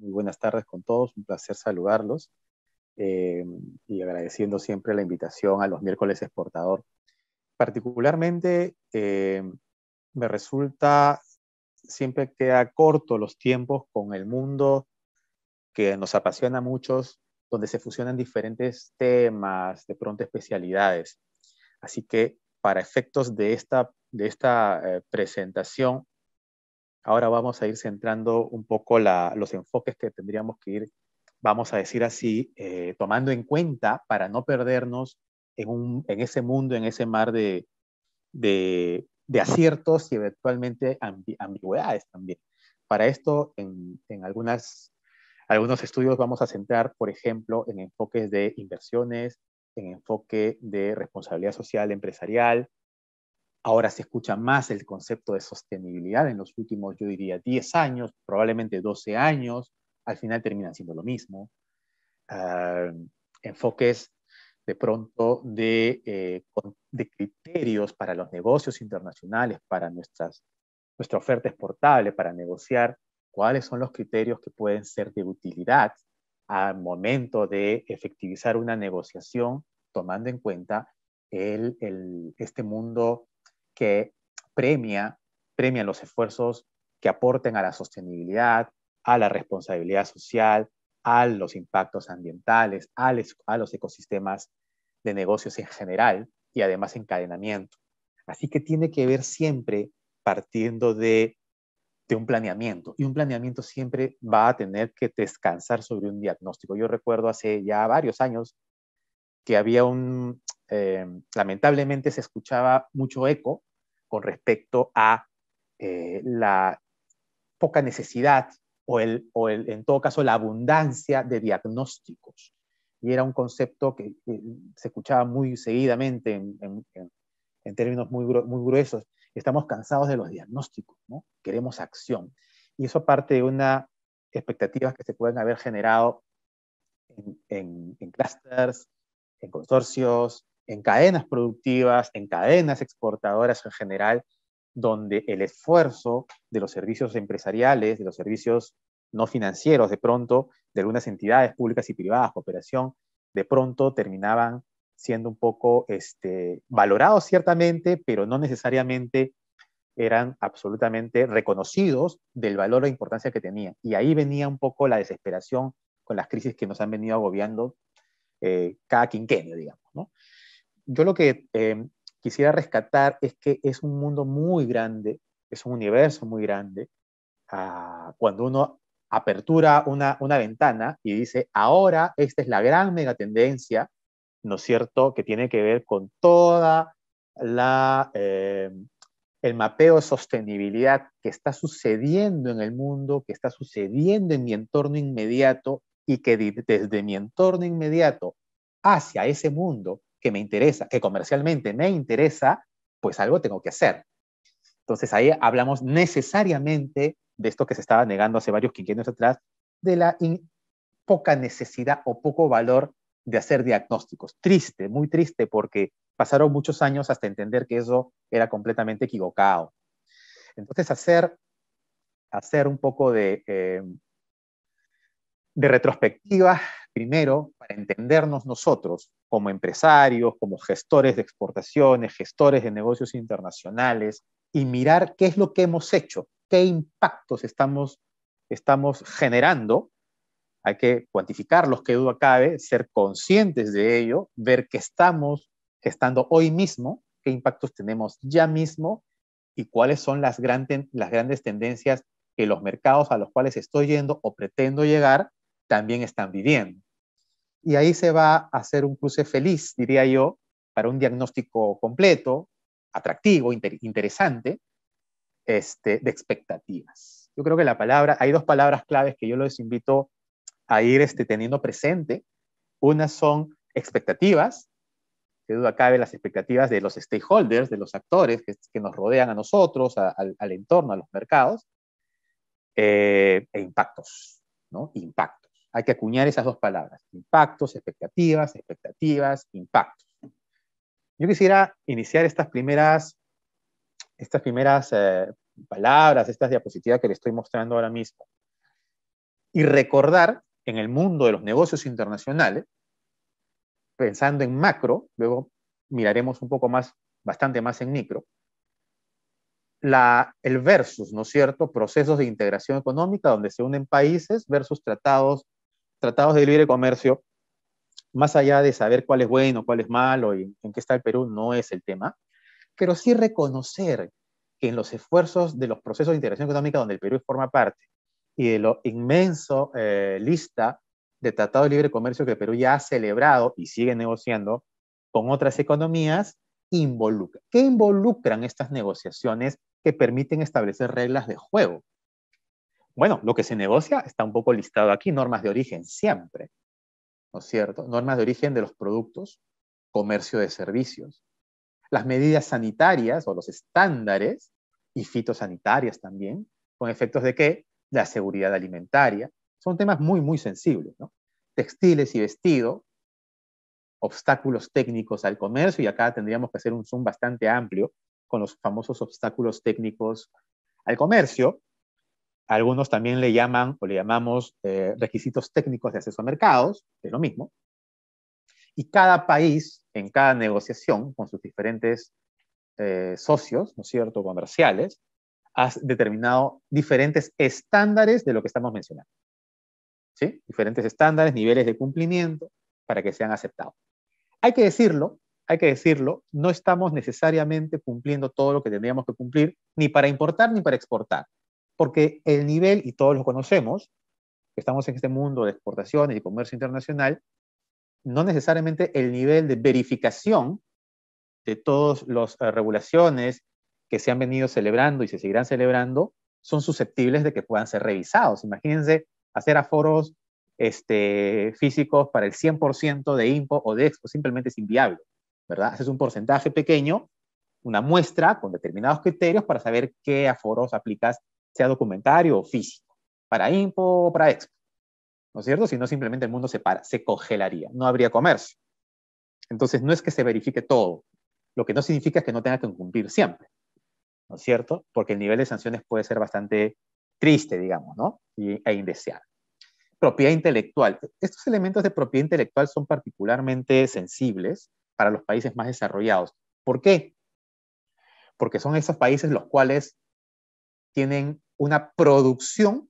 Muy buenas tardes con todos, un placer saludarlos eh, y agradeciendo siempre la invitación a los miércoles exportador. Particularmente eh, me resulta, siempre queda corto los tiempos con el mundo que nos apasiona a muchos, donde se fusionan diferentes temas, de pronto especialidades. Así que para efectos de esta, de esta eh, presentación, Ahora vamos a ir centrando un poco los enfoques que tendríamos que ir, vamos a decir así, eh, tomando en cuenta para no perdernos en, ese mundo, en ese mar de, aciertos y eventualmente ambigüedades también. Para esto, en, en algunas, algunos estudios vamos a centrar, por ejemplo, en enfoques de inversiones, en enfoque de responsabilidad social empresarial, Ahora se escucha más el concepto de sostenibilidad en los últimos, yo diría, 10 años, probablemente 12 años, al final terminan siendo lo mismo. Ah, enfoques de pronto eh, de, criterios para los negocios internacionales, para nuestras, nuestra oferta exportable, para negociar cuáles son los criterios que pueden ser de utilidad al momento de efectivizar una negociación tomando en cuenta el, el, este mundo que premia, premia los esfuerzos que aporten a la sostenibilidad, a la responsabilidad social, a los impactos ambientales, a, los ecosistemas de negocios en general y además encadenamiento. Así que tiene que ver siempre partiendo de, un planeamiento. Y un planeamiento siempre va a tener que descansar sobre un diagnóstico. Yo recuerdo hace ya varios años que había un, eh, lamentablemente se escuchaba mucho eco con respecto a eh, la poca necesidad o, en todo caso la abundancia de diagnósticos. Y era un concepto que, se escuchaba muy seguidamente en, términos muy, muy gruesos. Estamos cansados de los diagnósticos, ¿no? queremos acción. Y eso parte de una expectativas que se pueden haber generado en, en, en clusters, en consorcios, en cadenas productivas, en cadenas exportadoras en general, donde el esfuerzo de los servicios empresariales, de los servicios no financieros, de pronto, de algunas entidades públicas y privadas, cooperación, de pronto terminaban siendo un poco este, valorados ciertamente, pero no necesariamente eran absolutamente reconocidos del valor e importancia que tenían. Y ahí venía un poco la desesperación con las crisis que nos han venido agobiando eh, cada quinquenio, digamos. ¿no? yo lo que eh, quisiera rescatar es que es un mundo muy grande, es un universo muy grande. Ah, cuando uno apertura una, ventana y dice, ahora esta es la gran megatendencia, ¿no es cierto?, que tiene que ver con toda eh, el mapeo de sostenibilidad que está sucediendo en el mundo, que está sucediendo en mi entorno inmediato y que desde mi entorno inmediato hacia ese mundo que me interesa, que comercialmente me interesa, pues algo tengo que hacer. Entonces ahí hablamos necesariamente de esto que se estaba negando hace varios quinquenios atrás, de la poca necesidad o poco valor de hacer diagnósticos. Triste, muy triste, porque pasaron muchos años hasta entender que eso era completamente equivocado. Entonces hacer, hacer un poco de, eh, de retrospectiva, primero, para entendernos nosotros como empresarios, como gestores de exportaciones, gestores de negocios internacionales, y mirar qué es lo que hemos hecho, qué impactos estamos, estamos generando. Hay que cuantificarlos, qué duda cabe, ser conscientes de ello, ver qué estamos estando hoy mismo, qué impactos tenemos ya mismo y cuáles son las, las grandes tendencias que los mercados a los cuales estoy yendo o pretendo llegar también están viviendo. Y ahí se va a hacer un cruce feliz, diría yo, para un diagnóstico completo, atractivo, interesante, este, de expectativas. Yo creo que la palabra, hay dos palabras claves que yo les invito a ir este, teniendo presente. unas son expectativas, que duda cabe las expectativas de los stakeholders, de los actores que, nos rodean a nosotros, al, al entorno, a los mercados, eh, e impactos, ¿no? Impactos hay que acuñar esas dos palabras, impactos, expectativas, expectativas, impactos. Yo quisiera iniciar estas primeras, estas primeras eh, palabras, estas diapositivas que le estoy mostrando ahora mismo, y recordar en el mundo de los negocios internacionales, pensando en macro, luego miraremos un poco más, bastante más en micro, la, el versus, ¿no es cierto?, procesos de integración económica donde se unen países versus tratados tratados de libre comercio, más allá de saber cuál es bueno, cuál es malo y en qué está el Perú, no es el tema, pero sí reconocer que en los esfuerzos de los procesos de integración económica donde el Perú forma parte y de lo inmenso eh, lista de tratados de libre comercio que el Perú ya ha celebrado y sigue negociando con otras economías, involucra. ¿Qué involucran estas negociaciones que permiten establecer reglas de juego? Bueno, lo que se negocia está un poco listado aquí, normas de origen, siempre, ¿no es cierto? Normas de origen de los productos, comercio de servicios, las medidas sanitarias o los estándares y fitosanitarias también, con efectos de qué, la seguridad alimentaria, son temas muy, muy sensibles, ¿no? Textiles y vestido, obstáculos técnicos al comercio, y acá tendríamos que hacer un zoom bastante amplio con los famosos obstáculos técnicos al comercio, algunos también le llaman o le llamamos eh, requisitos técnicos de acceso a mercados, es lo mismo. Y cada país, en cada negociación con sus diferentes eh, socios, ¿no es cierto?, comerciales, ha determinado diferentes estándares de lo que estamos mencionando. ¿Sí? Diferentes estándares, niveles de cumplimiento para que sean aceptados. Hay que decirlo, hay que decirlo, no estamos necesariamente cumpliendo todo lo que tendríamos que cumplir, ni para importar ni para exportar porque el nivel, y todos lo conocemos, estamos en este mundo de exportaciones y comercio internacional, no necesariamente el nivel de verificación de todas las eh, regulaciones que se han venido celebrando y se seguirán celebrando son susceptibles de que puedan ser revisados. Imagínense hacer aforos este, físicos para el 100% de IMPO o de EXPO, simplemente es inviable, ¿verdad? Haces un porcentaje pequeño, una muestra con determinados criterios para saber qué aforos aplicas sea documentario o físico, para Impo o para Expo. ¿No es cierto? Si no, simplemente el mundo se para, se congelaría, no habría comercio. Entonces, no es que se verifique todo, lo que no significa que no tenga que cumplir siempre, ¿no es cierto? Porque el nivel de sanciones puede ser bastante triste, digamos, ¿no? e indeseable. Propiedad intelectual. Estos elementos de propiedad intelectual son particularmente sensibles para los países más desarrollados. ¿Por qué? Porque son esos países los cuales tienen una producción,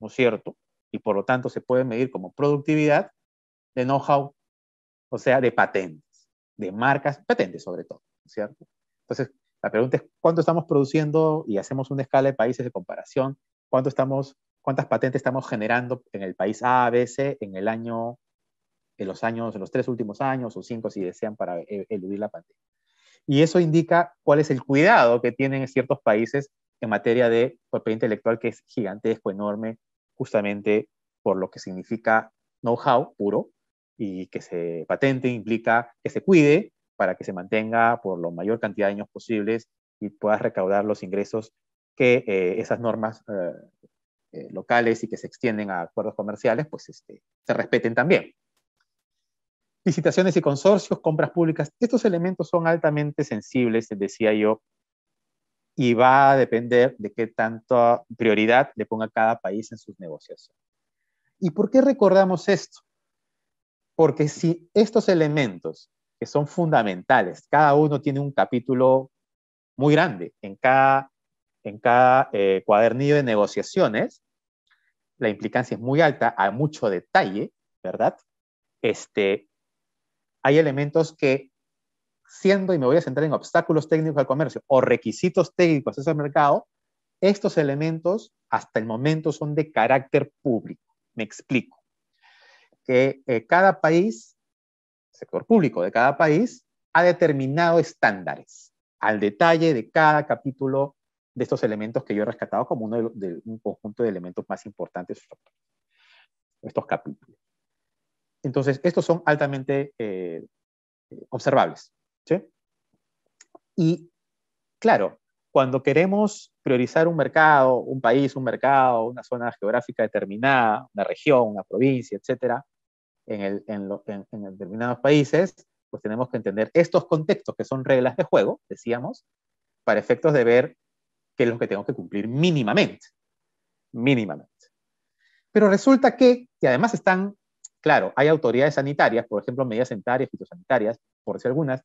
¿no es cierto? Y por lo tanto se puede medir como productividad de know-how, o sea, de patentes, de marcas, patentes sobre todo, ¿no es cierto? Entonces, la pregunta es cuánto estamos produciendo y hacemos una escala de países de comparación, cuánto estamos, cuántas patentes estamos generando en el país A, B, C en el año, en los años, en los tres últimos años o cinco si desean para e-, eludir la patente? Y eso indica cuál es el cuidado que tienen ciertos países en materia de propiedad intelectual que es gigantesco, enorme, justamente por lo que significa know-how puro y que se patente implica que se cuide para que se mantenga por la mayor cantidad de años posibles y puedas recaudar los ingresos que eh, esas normas eh, eh, locales y que se extienden a acuerdos comerciales, pues este, se respeten también. Licitaciones y consorcios, compras públicas, estos elementos son altamente sensibles, decía yo, y va a depender de qué tanta prioridad le ponga cada país en sus negociaciones. ¿Y por qué recordamos esto? Porque si estos elementos que son fundamentales, cada uno tiene un capítulo muy grande en cada, en cada eh, cuadernillo de negociaciones, la implicancia es muy alta, hay mucho detalle, ¿verdad? Este, hay elementos que siendo, y me voy a centrar en obstáculos técnicos al comercio o requisitos técnicos a ese mercado, estos elementos hasta el momento son de carácter público. Me explico. Que eh, cada país, sector público de cada país, ha determinado estándares al detalle de cada capítulo de estos elementos que yo he rescatado como uno de, un conjunto de elementos más importantes estos capítulos. Entonces, estos son altamente eh, observables. Y claro, cuando queremos priorizar un mercado, un país, un mercado, una zona geográfica determinada, una región, una provincia, etcétera, en, el, en, en, determinados países, pues tenemos que entender estos contextos que son reglas de juego, decíamos, para efectos de ver qué es lo que tengo que cumplir mínimamente. Mínimamente. Pero resulta que, y además están, claro, hay autoridades sanitarias, por ejemplo, medidas sanitarias, fitosanitarias, por decir algunas,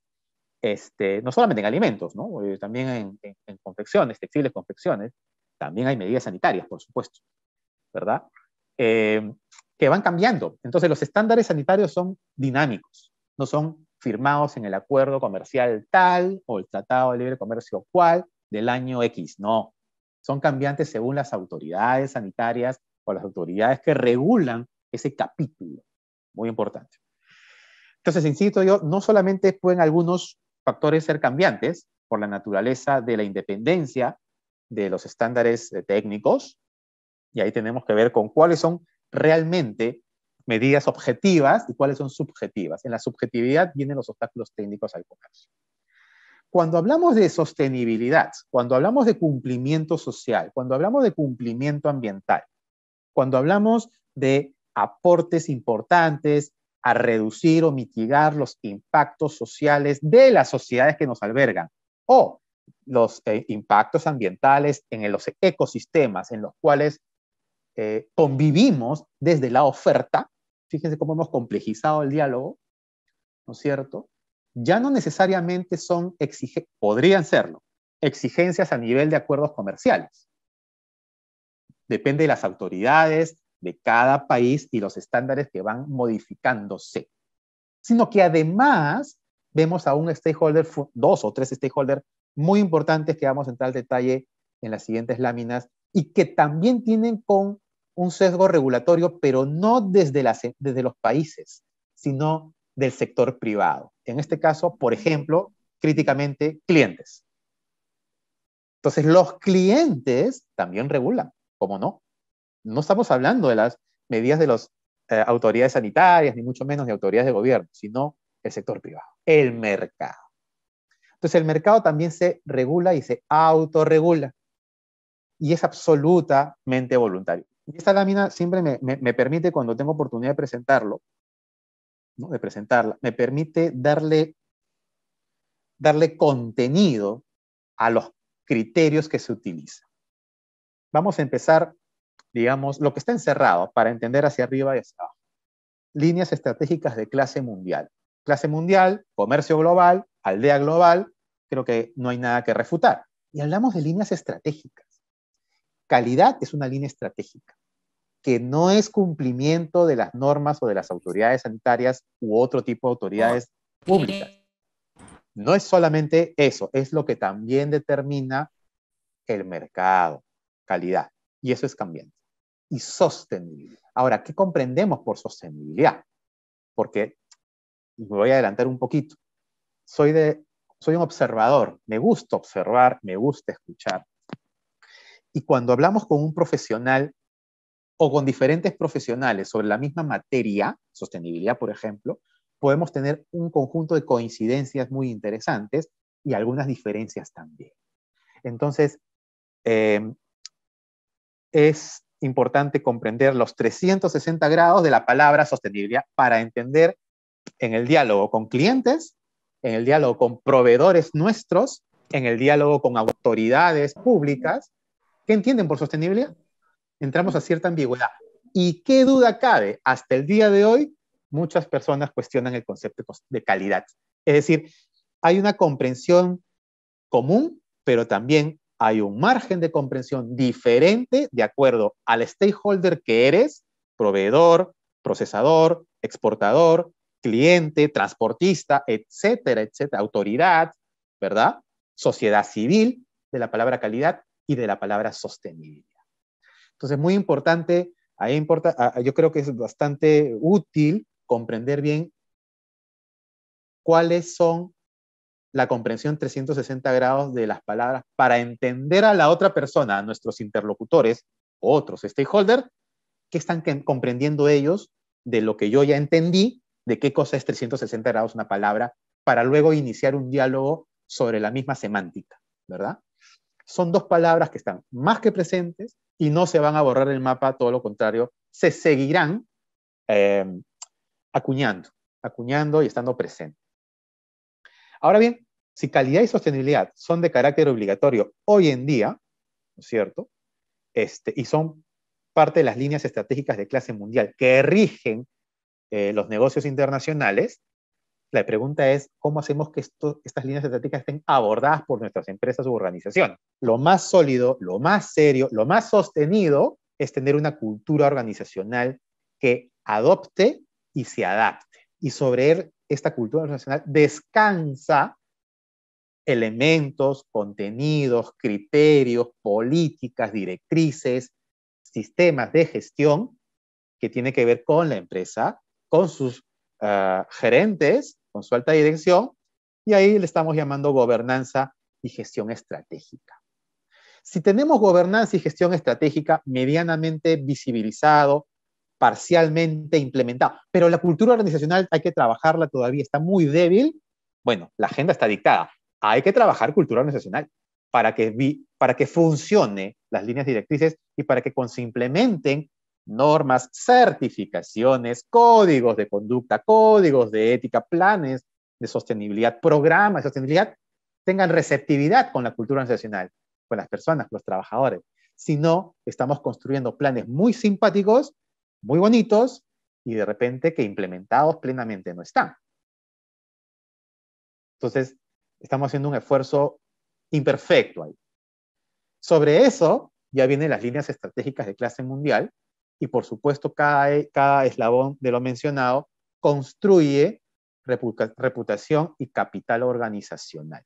este, no solamente en alimentos, ¿no? Eh, también en, confecciones, textiles, confecciones, también hay medidas sanitarias, por supuesto, ¿verdad? Eh, que van cambiando. Entonces los estándares sanitarios son dinámicos, no son firmados en el acuerdo comercial tal o el Tratado de Libre Comercio cual del año X, no. Son cambiantes según las autoridades sanitarias o las autoridades que regulan ese capítulo. Muy importante. Entonces, insisto yo, no solamente pueden algunos factores ser cambiantes por la naturaleza de la independencia de los estándares eh, técnicos, y ahí tenemos que ver con cuáles son realmente medidas objetivas y cuáles son subjetivas. En la subjetividad vienen los obstáculos técnicos al comercio. Cuando hablamos de sostenibilidad, cuando hablamos de cumplimiento social, cuando hablamos de cumplimiento ambiental, cuando hablamos de aportes importantes a reducir o mitigar los impactos sociales de las sociedades que nos albergan o los eh, impactos ambientales en los ecosistemas en los cuales eh, convivimos desde la oferta. Fíjense cómo hemos complejizado el diálogo, ¿no es cierto? Ya no necesariamente son exigencias, podrían serlo, exigencias a nivel de acuerdos comerciales. Depende de las autoridades, de cada país y los estándares que van modificándose, sino que además vemos a un stakeholder, dos o tres stakeholders muy importantes que vamos a entrar al detalle en las siguientes láminas y que también tienen con un sesgo regulatorio, pero no desde, desde los países, sino del sector privado. En este caso, por ejemplo, críticamente, clientes. Entonces, los clientes también regulan, ¿cómo no? no estamos hablando de las medidas de las eh, autoridades sanitarias, ni mucho menos de autoridades de gobierno, sino el sector privado, el mercado. Entonces el mercado también se regula y se autorregula. Y es absolutamente voluntario. esta lámina siempre me, permite, cuando tengo oportunidad de presentarlo, de presentarla, me permite darle, darle contenido a los criterios que se utilizan. Vamos a empezar digamos, lo que está encerrado para entender hacia arriba y hacia abajo. Líneas estratégicas de clase mundial. Clase mundial, comercio global, aldea global, creo que no hay nada que refutar. Y hablamos de líneas estratégicas. Calidad es una línea estratégica, que no es cumplimiento de las normas o de las autoridades sanitarias u otro tipo de autoridades públicas. No es solamente eso, es lo que también determina el mercado, calidad. Y eso es cambiante y sostenibilidad. Ahora, ¿qué comprendemos por sostenibilidad? Porque, me voy a adelantar un poquito, soy, de, soy un observador, me gusta observar, me gusta escuchar. Y cuando hablamos con un profesional o con diferentes profesionales sobre la misma materia, sostenibilidad, por ejemplo, podemos tener un conjunto de coincidencias muy interesantes y algunas diferencias también. Entonces, eh, es importante comprender los 360 grados de la palabra sostenibilidad para entender en el diálogo con clientes, en el diálogo con proveedores nuestros, en el diálogo con autoridades públicas, ¿qué entienden por sostenibilidad. Entramos a cierta ambigüedad. ¿Y qué duda cabe? Hasta el día de hoy, muchas personas cuestionan el concepto de calidad. Es decir, hay una comprensión común, pero también hay un margen de comprensión diferente de acuerdo al stakeholder que eres, proveedor, procesador, exportador, cliente, transportista, etcétera, etcétera, autoridad, ¿verdad? Sociedad civil, de la palabra calidad y de la palabra sostenibilidad. Entonces, muy importante, ahí importa, ah, ah, yo creo que es bastante útil comprender bien cuáles son la comprensión 360 grados de las palabras para entender a la otra persona, a nuestros interlocutores, otros stakeholders, qué están comprendiendo ellos de lo que yo ya entendí, de qué cosa es 360 grados una palabra, para luego iniciar un diálogo sobre la misma semántica, ¿verdad? Son dos palabras que están más que presentes y no se van a borrar del mapa, todo lo contrario, se seguirán eh, acuñando, acuñando y estando presentes. Ahora bien, si calidad y sostenibilidad son de carácter obligatorio hoy en día, ¿no es cierto? Este, y son parte de las líneas estratégicas de clase mundial que rigen eh, los negocios internacionales, la pregunta es cómo hacemos que estas líneas estratégicas estén abordadas por nuestras empresas u organizaciones. Lo más sólido, lo más serio, lo más sostenido es tener una cultura organizacional que adopte y se adapte. Y sobre, esta cultura nacional descansa elementos, contenidos, criterios, políticas, directrices, sistemas de gestión que tiene que ver con la empresa, con sus ah, gerentes, con su alta dirección, y ahí le estamos llamando gobernanza y gestión estratégica. Si tenemos gobernanza y gestión estratégica medianamente visibilizado, parcialmente implementado. Pero la cultura organizacional hay que trabajarla todavía, está muy débil. Bueno, la agenda está dictada. Hay que trabajar cultura organizacional para que, vi, para que funcione las líneas directrices y para que se implementen normas, certificaciones, códigos de conducta, códigos de ética, planes de sostenibilidad, programas de sostenibilidad, tengan receptividad con la cultura organizacional, con las personas, los trabajadores. Si no, estamos construyendo planes muy simpáticos muy bonitos y de repente que implementados plenamente no están. Entonces, estamos haciendo un esfuerzo imperfecto ahí. Sobre eso ya vienen las líneas estratégicas de clase mundial y por supuesto cada, eslabón de lo mencionado construye reputación y capital organizacional.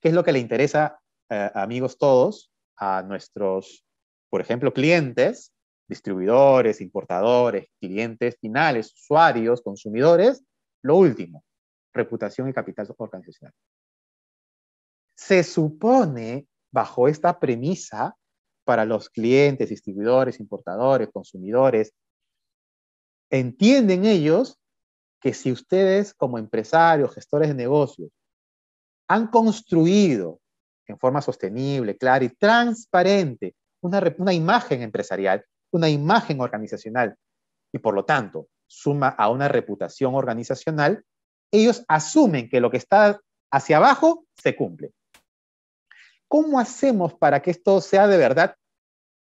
¿Qué es lo que le interesa, eh, amigos todos, a nuestros, por ejemplo, clientes? distribuidores, importadores, clientes finales, usuarios, consumidores. Lo último, reputación y capital organizacional. Se supone, bajo esta premisa, para los clientes, distribuidores, importadores, consumidores, entienden ellos que si ustedes como empresarios, gestores de negocios, han construido en forma sostenible, clara y transparente una, una imagen empresarial una imagen organizacional y por lo tanto suma a una reputación organizacional, ellos asumen que lo que está hacia abajo se cumple. ¿Cómo hacemos para que esto sea de verdad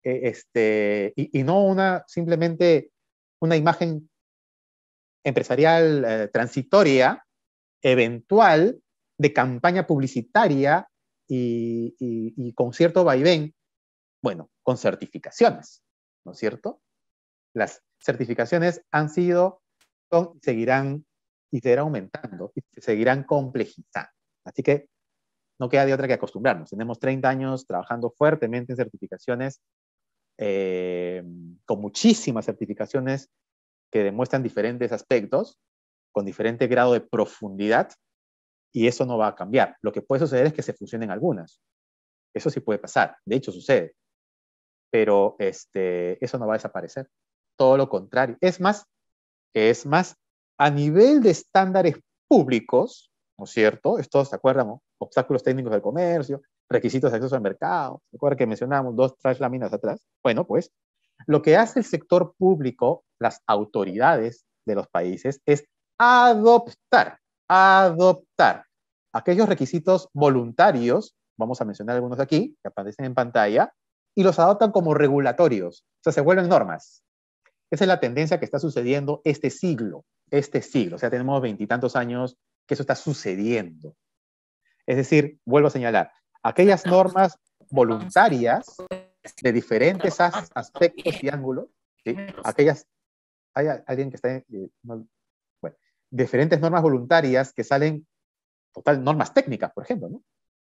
eh, este, y, no una, simplemente una imagen empresarial eh, transitoria, eventual, de campaña publicitaria y, y con cierto vaivén? Bueno, con certificaciones. ¿no es cierto? Las certificaciones han sido, y seguirán, y aumentando, y se seguirán complejizando. Así que no queda de otra que acostumbrarnos. Tenemos 30 años trabajando fuertemente en certificaciones, eh, con muchísimas certificaciones que demuestran diferentes aspectos, con diferente grado de profundidad, y eso no va a cambiar. Lo que puede suceder es que se fusionen algunas. Eso sí puede pasar, de hecho sucede pero este, eso no va a desaparecer. Todo lo contrario. Es más, es más, a nivel de estándares públicos, ¿no es cierto? Estos, ¿se acuerdan? Obstáculos técnicos del comercio, requisitos de acceso al mercado, ¿se acuerdan que mencionamos dos, tres láminas atrás? Bueno, pues lo que hace el sector público, las autoridades de los países, es adoptar, adoptar aquellos requisitos voluntarios, vamos a mencionar algunos aquí, que aparecen en pantalla, y los adoptan como regulatorios, o sea, se vuelven normas. Esa es la tendencia que está sucediendo este siglo, este siglo, o sea, tenemos veintitantos años que eso está sucediendo. Es decir, vuelvo a señalar, aquellas normas voluntarias de diferentes aspectos y ángulos, aquellas, hay alguien que está, eh, bueno, diferentes normas voluntarias que salen, total, normas técnicas, por ejemplo, ¿no?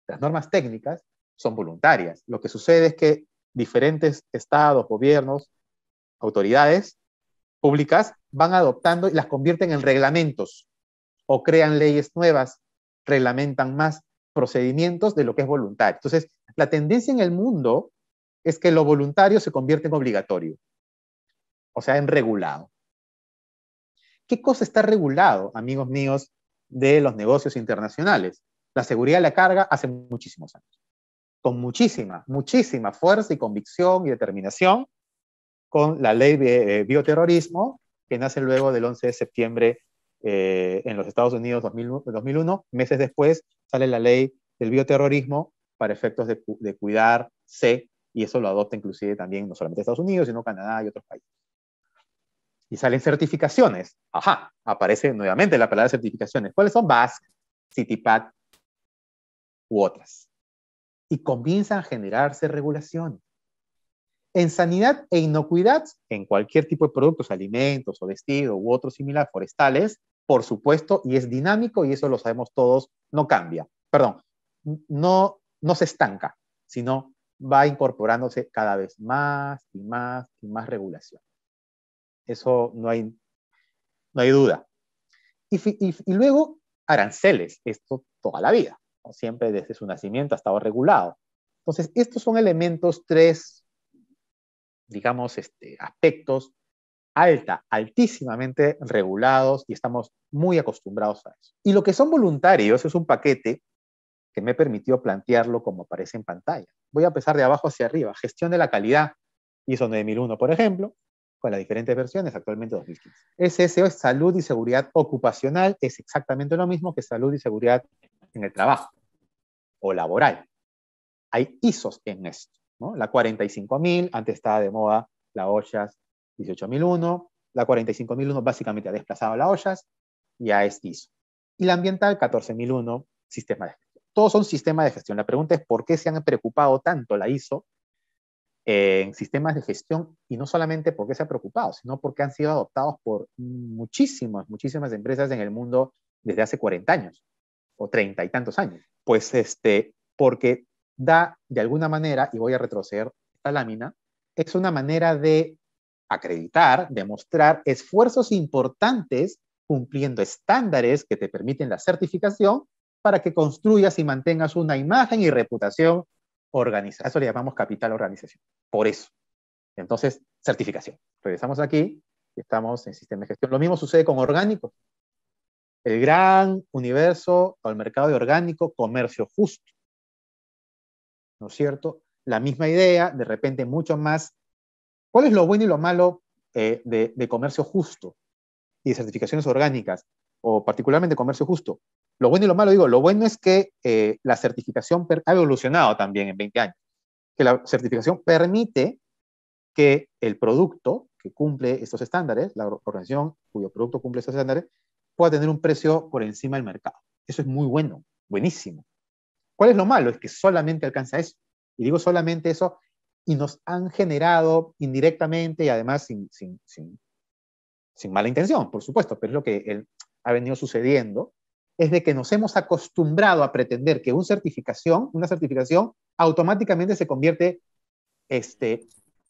Las normas técnicas son voluntarias. Lo que sucede es que diferentes estados, gobiernos, autoridades públicas van adoptando y las convierten en reglamentos o crean leyes nuevas, reglamentan más procedimientos de lo que es voluntario. Entonces, la tendencia en el mundo es que lo voluntario se convierte en obligatorio, o sea, en regulado. ¿Qué cosa está regulado, amigos míos, de los negocios internacionales? La seguridad de la carga hace muchísimos años con muchísima, muchísima fuerza y convicción y determinación con la ley de eh, bioterrorismo que nace luego del 11 de septiembre eh, en los Estados Unidos 2001. Meses después sale la ley del bioterrorismo para efectos de, de cuidarse y eso lo adopta inclusive también no solamente Estados Unidos, sino Canadá y otros países. Y salen certificaciones. Ajá, aparece nuevamente la palabra certificaciones. ¿Cuáles son? BASC, CITIPAT u otras y comienzan a generarse regulación. En sanidad e inocuidad, en cualquier tipo de productos, alimentos o vestido u otros similares forestales, por supuesto, y es dinámico y eso lo sabemos todos, no cambia. Perdón, no, no se estanca, sino va incorporándose cada vez más y más y más regulación. Eso no hay, no hay duda. y luego aranceles, esto toda la vida siempre desde su nacimiento ha estado regulado. Entonces, estos son elementos, tres, digamos, este, aspectos alta, altísimamente regulados y estamos muy acostumbrados a eso. Y lo que son voluntarios es un paquete que me permitió plantearlo como aparece en pantalla. Voy a empezar de abajo hacia arriba. Gestión de la calidad, ISO 9001, por ejemplo, con las diferentes versiones, actualmente 2015. SSO es salud y seguridad ocupacional, es exactamente lo mismo que salud y seguridad en el trabajo o laboral. Hay ISOs en esto. ¿no? La 45000, antes estaba de moda la mil 18001. La 45001 básicamente ha desplazado a la y ya es ISO. Y la ambiental 14001, sistema de gestión. Todos son sistemas de gestión. La pregunta es por qué se han preocupado tanto la ISO en sistemas de gestión y no solamente porque se ha preocupado, sino porque han sido adoptados por muchísimas, muchísimas empresas en el mundo desde hace 40 años o treinta y tantos años. Pues este, porque da de alguna manera, y voy a retroceder esta lámina, es una manera de acreditar, demostrar esfuerzos importantes cumpliendo estándares que te permiten la certificación para que construyas y mantengas una imagen y reputación organizada. Eso le llamamos capital organización. Por eso. Entonces, certificación. Regresamos aquí y estamos en sistema de gestión. Lo mismo sucede con orgánicos el gran universo o al mercado orgánico, comercio justo. ¿No es cierto? La misma idea, de repente mucho más. ¿Cuál es lo bueno y lo malo eh, de, comercio justo y de certificaciones orgánicas, o particularmente comercio justo? Lo bueno y lo malo, digo, lo bueno es que eh, la certificación ha evolucionado también en 20 años, que la certificación permite que el producto que cumple estos estándares, la organización cuyo producto cumple estos estándares, pueda tener un precio por encima del mercado. Eso es muy bueno, buenísimo. ¿Cuál es lo malo? Es que solamente alcanza eso. Y digo solamente eso, y nos han generado indirectamente y además sin, sin, sin, mala intención, por supuesto, pero es lo que ha venido sucediendo, es de que nos hemos acostumbrado a pretender que una certificación, una certificación automáticamente se convierte este,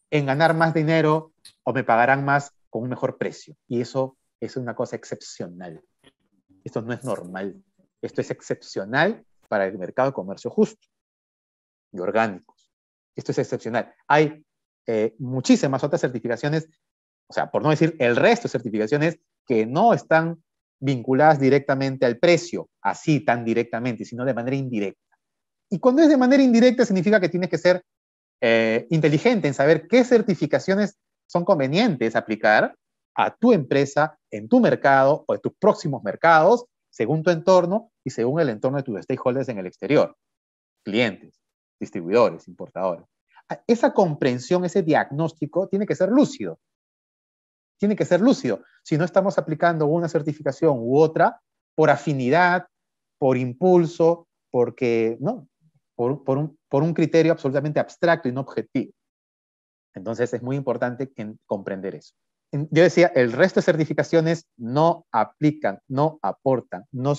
en ganar más dinero o me pagarán más con un mejor precio. Y eso es una cosa excepcional. Esto no es normal. Esto es excepcional para el mercado de comercio justo y orgánicos. Esto es excepcional. Hay eh, muchísimas otras certificaciones, o sea, por no decir el resto de certificaciones que no están vinculadas directamente al precio, así tan directamente, sino de manera indirecta. Y cuando es de manera indirecta significa que tienes que ser eh, inteligente en saber qué certificaciones son convenientes aplicar a tu empresa en tu mercado o en tus próximos mercados, según tu entorno y según el entorno de tus stakeholders en el exterior, clientes, distribuidores, importadores. Ah, esa comprensión, ese diagnóstico tiene que ser lúcido. Tiene que ser lúcido. Si no estamos aplicando una certificación u otra por afinidad, por impulso, porque, ¿no? Por, un, criterio absolutamente abstracto y no objetivo. Entonces es muy importante comprender eso yo decía, el resto de certificaciones no aplican, no aportan, no,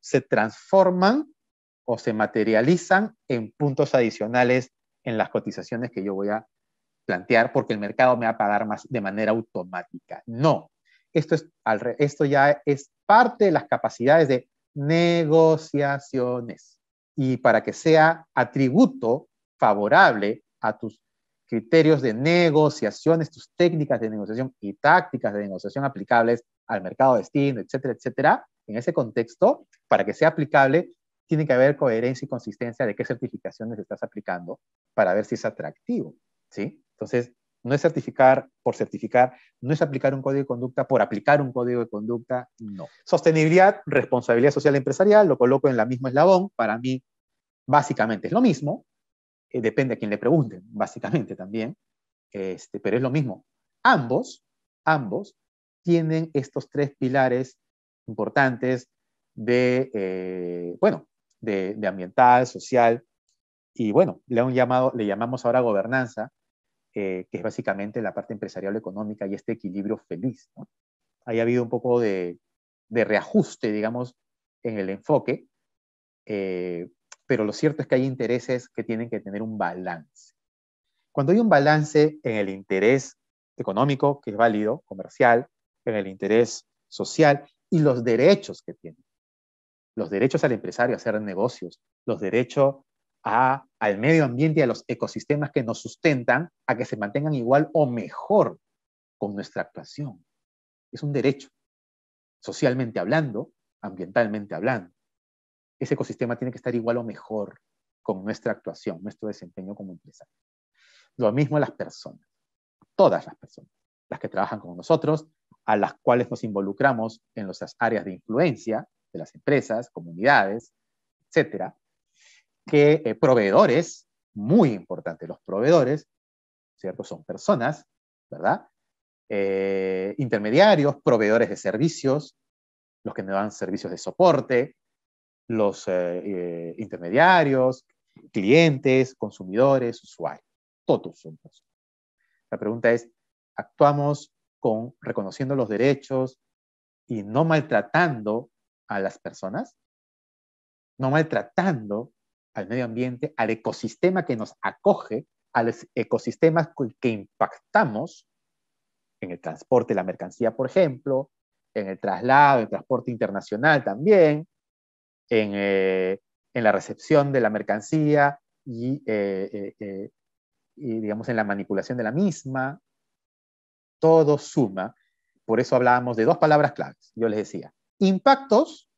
se transforman o se materializan en puntos adicionales en las cotizaciones que yo voy a plantear porque el mercado me va a pagar más de manera automática. No, esto, es, esto ya es parte de las capacidades de negociaciones. Y para que sea atributo favorable a tus criterios de negociaciones, tus técnicas de negociación y tácticas de negociación aplicables al mercado destino, etcétera, etcétera, en ese contexto, para que sea aplicable, tiene que haber coherencia y consistencia de qué certificaciones estás aplicando para ver si es atractivo, ¿sí? Entonces, no es certificar por certificar, no es aplicar un código de conducta por aplicar un código de conducta, no. Sostenibilidad, responsabilidad social empresarial, lo coloco en la misma eslabón, para mí básicamente es lo mismo, eh, depende a quien le pregunten, básicamente también, este, pero es lo mismo. Ambos, ambos tienen estos tres pilares importantes de, eh, bueno, de, ambiental, social, y bueno, le, llamado, le llamamos ahora gobernanza, eh, que es básicamente la parte empresarial económica y este equilibrio feliz. ¿no? Ahí ha habido un poco de, reajuste, digamos, en el enfoque, eh, pero lo cierto es que hay intereses que tienen que tener un balance. Cuando hay un balance en el interés económico, que es válido, comercial, en el interés social y los derechos que tienen. Los derechos al empresario a hacer negocios, los derechos al medio ambiente y a los ecosistemas que nos sustentan a que se mantengan igual o mejor con nuestra actuación. Es un derecho, socialmente hablando, ambientalmente hablando ese ecosistema tiene que estar igual o mejor con nuestra actuación, nuestro desempeño como empresario. Lo mismo las personas, todas las personas, las que trabajan con nosotros, a las cuales nos involucramos en las áreas de influencia de las empresas, comunidades, etcétera, que eh, proveedores, muy importante, los proveedores, ¿cierto? Son personas, ¿verdad? Eh, intermediarios, proveedores de servicios, los que nos dan servicios de soporte, los eh, eh, intermediarios, clientes, consumidores, usuarios. Todos juntos. La pregunta es, ¿actuamos con, reconociendo los derechos y no maltratando a las personas? ¿No maltratando al medio ambiente, al ecosistema que nos acoge, al los ecosistemas que impactamos en el transporte de la mercancía, por ejemplo, en el traslado, el transporte internacional también, eh, en, la recepción de la mercancía y, eh, eh, y, digamos, en la manipulación de la misma. Todo suma. Por eso hablábamos de dos palabras claves. Yo les decía, impactos,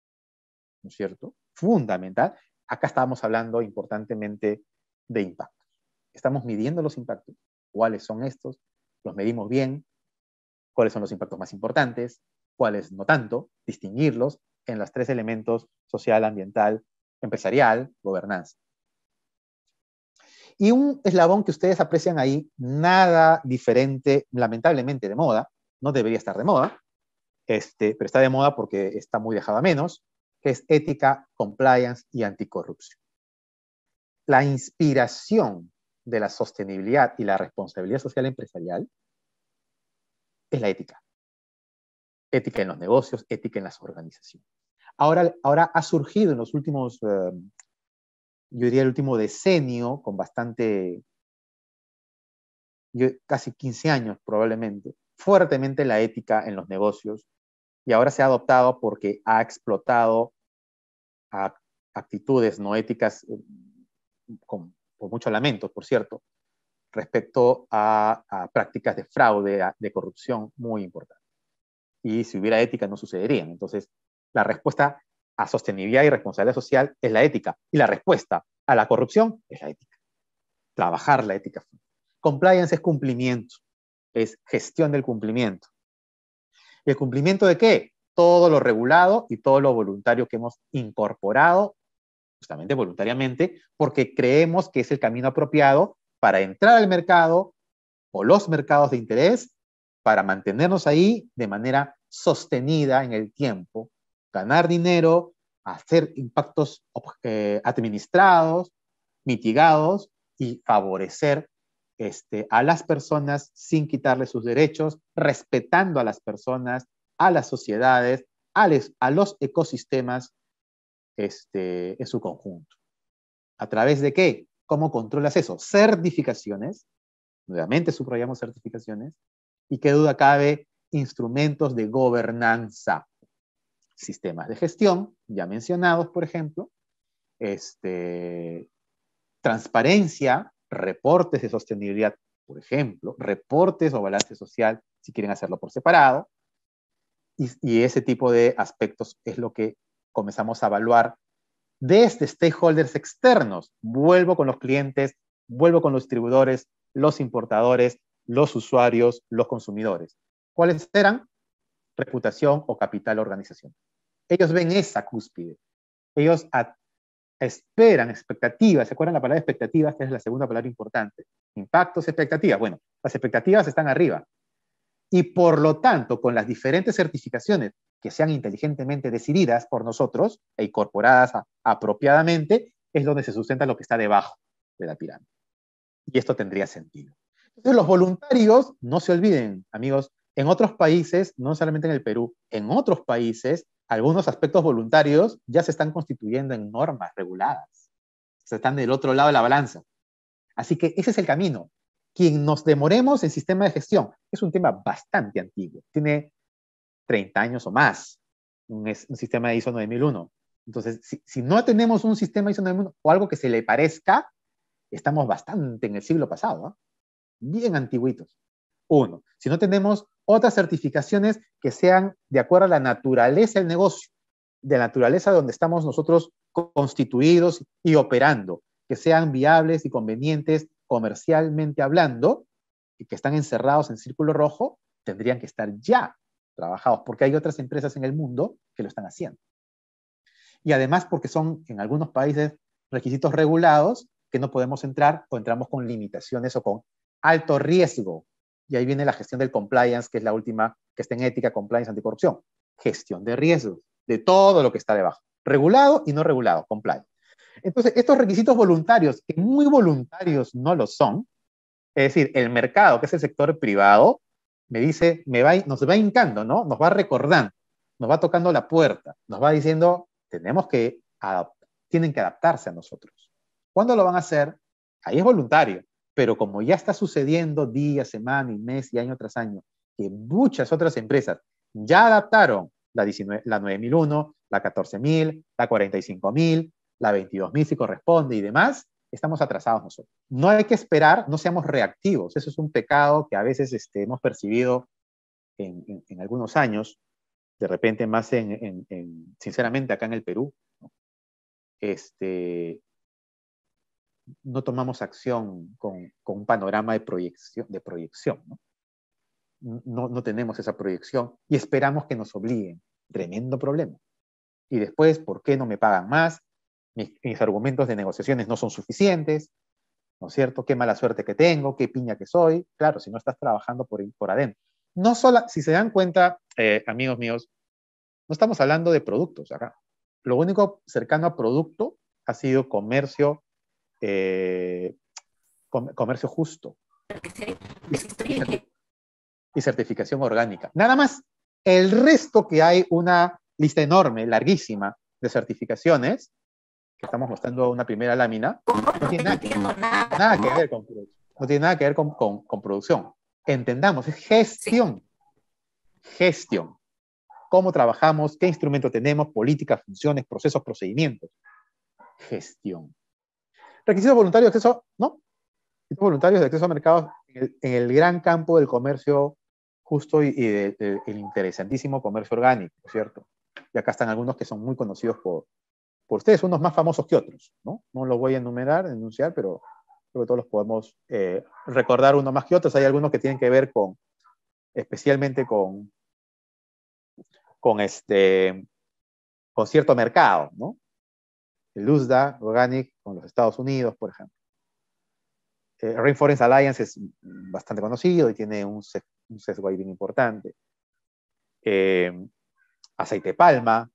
¿no es cierto? Fundamental. Acá estábamos hablando importantemente de impactos. Estamos midiendo los impactos. ¿Cuáles son estos? ¿Los medimos bien? ¿Cuáles son los impactos más importantes? ¿Cuáles no tanto? Distinguirlos en los tres elementos social, ambiental, empresarial, gobernanza. Y un eslabón que ustedes aprecian ahí, nada diferente, lamentablemente de moda, no debería estar de moda, este, pero está de moda porque está muy dejada menos, que es ética, compliance y anticorrupción. La inspiración de la sostenibilidad y la responsabilidad social empresarial es la ética ética en los negocios, ética en las organizaciones. Ahora, ahora ha surgido en los últimos, eh, yo diría el último decenio, con bastante, casi 15 años probablemente, fuertemente la ética en los negocios y ahora se ha adoptado porque ha explotado actitudes no éticas, eh, con, con lamento, por cierto, respecto a, prácticas de fraude, de corrupción muy importantes y si hubiera ética no sucedería. Entonces, la respuesta a sostenibilidad y responsabilidad social es la ética y la respuesta a la corrupción es la ética. Trabajar la ética. Compliance es cumplimiento, es gestión del cumplimiento. el cumplimiento de qué? Todo lo regulado y todo lo voluntario que hemos incorporado, justamente voluntariamente, porque creemos que es el camino apropiado para entrar al mercado o los mercados de interés para mantenernos ahí de manera sostenida en el tiempo, ganar dinero, hacer impactos eh, administrados, mitigados y favorecer este, a las personas sin quitarles sus derechos, respetando a las personas, a las sociedades, a, los ecosistemas este, en su conjunto. ¿A través de qué? ¿Cómo controlas eso? Certificaciones, nuevamente subrayamos certificaciones, y qué duda cabe, instrumentos de gobernanza. Sistemas de gestión, ya mencionados, por ejemplo, este, transparencia, reportes de sostenibilidad, por ejemplo, reportes o balance social, si quieren hacerlo por separado, y, y ese tipo de aspectos es lo que comenzamos a evaluar desde este stakeholders externos. Vuelvo con los clientes, vuelvo con los distribuidores, los importadores, los usuarios, los consumidores. ¿Cuáles eran? Reputación o capital organización. Ellos ven esa cúspide. Ellos esperan expectativas. ¿Se acuerdan la palabra expectativas? Que es la segunda palabra importante. Impactos, expectativas. Bueno, las expectativas están arriba. Y por lo tanto, con las diferentes certificaciones que sean inteligentemente decididas por nosotros e incorporadas apropiadamente, es donde se sustenta lo que está debajo de la pirámide. Y esto tendría sentido. Entonces, los voluntarios, no se olviden, amigos, en otros países, no solamente en el Perú, en otros países, algunos aspectos voluntarios ya se están constituyendo en normas reguladas. Se están del otro lado de la balanza. Así que ese es el camino. Quien nos demoremos en sistema de gestión es un tema bastante antiguo. Tiene 30 años o más. Un, es, un sistema de ISO 9001. Entonces, si, no tenemos un sistema ISO 9001 o algo que se le parezca, estamos bastante en el siglo pasado bien antiguitos. Uno, si no tenemos otras certificaciones que sean de acuerdo a la naturaleza del negocio, de la naturaleza donde estamos nosotros constituidos y operando, que sean viables y convenientes comercialmente hablando, y que están encerrados en círculo rojo, tendrían que estar ya trabajados, porque hay otras empresas en el mundo que lo están haciendo. Y además porque son en algunos países requisitos regulados que no podemos entrar o entramos con limitaciones o con alto riesgo. Y ahí viene la gestión del compliance, que es la última, que está en ética, compliance, anticorrupción. Gestión de riesgos, de todo lo que está debajo. Regulado y no regulado, compliance. Entonces, estos requisitos voluntarios, que muy voluntarios no lo son, es decir, el mercado, que es el sector privado, me dice, me va, nos va hincando, ¿no? Nos va recordando, nos va tocando la puerta, nos va diciendo, tenemos que tienen que adaptarse a nosotros. ¿Cuándo lo van a hacer? Ahí es voluntario. Pero como ya está sucediendo día, semana y mes y año tras año, que muchas otras empresas ya adaptaron la, la 9001, la 14000, la 45000, la 22000 si corresponde y demás, estamos atrasados nosotros. No hay que esperar, no seamos reactivos. Eso es un pecado que a veces este, hemos percibido en, algunos años, de repente más en, sinceramente acá en el Perú. Este, no tomamos acción con, un panorama de proyección. De proyección ¿no? tenemos esa proyección y esperamos que nos obliguen. Tremendo problema. Y después, ¿por qué no me pagan más? Mis, argumentos de negociaciones no son suficientes, ¿no es cierto? Qué mala suerte que tengo, qué piña que soy. Claro, si no estás trabajando por, por adentro. No solo, si se dan cuenta, eh, amigos míos, no estamos hablando de productos acá. Lo único cercano a producto ha sido comercio eh, comercio justo. Y certificación orgánica. Nada más. El resto que hay una lista enorme, larguísima, de certificaciones, que estamos mostrando una primera lámina, no tiene nada, que ver con, no tiene producción. Entendamos, es gestión. Gestión. Cómo trabajamos, qué instrumento tenemos, políticas, funciones, procesos, procedimientos. Gestión. Requisitos voluntarios de acceso, ¿no? voluntarios de acceso a mercados en el, gran campo del comercio justo y, del interesantísimo comercio orgánico, ¿cierto? Y acá están algunos que son muy conocidos por, ustedes, unos más famosos que otros, ¿no? No los voy a enumerar, enunciar, pero creo que todos los podemos eh, recordar unos más que otros. Hay algunos que tienen que ver con, especialmente con, con, este, con cierto mercado, ¿no? el Organic con los Estados Unidos, por ejemplo. Eh, Rainforest Alliance es bastante conocido y tiene un, sesgo ahí bien importante. Eh, aceite palma,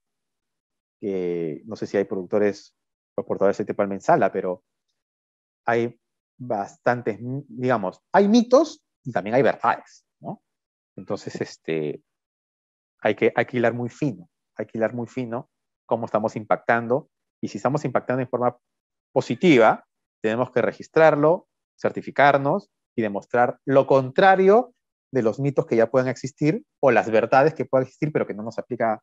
que no sé si hay productores o portadores de aceite de palma en sala, pero hay bastantes, digamos, hay mitos y también hay verdades, Entonces, este, hay que, hay que hilar muy fino, hay que hilar muy fino cómo estamos impactando y si estamos impactando en forma positiva, tenemos que registrarlo, certificarnos y demostrar lo contrario de los mitos que ya puedan existir o las verdades que puedan existir, pero que no nos aplica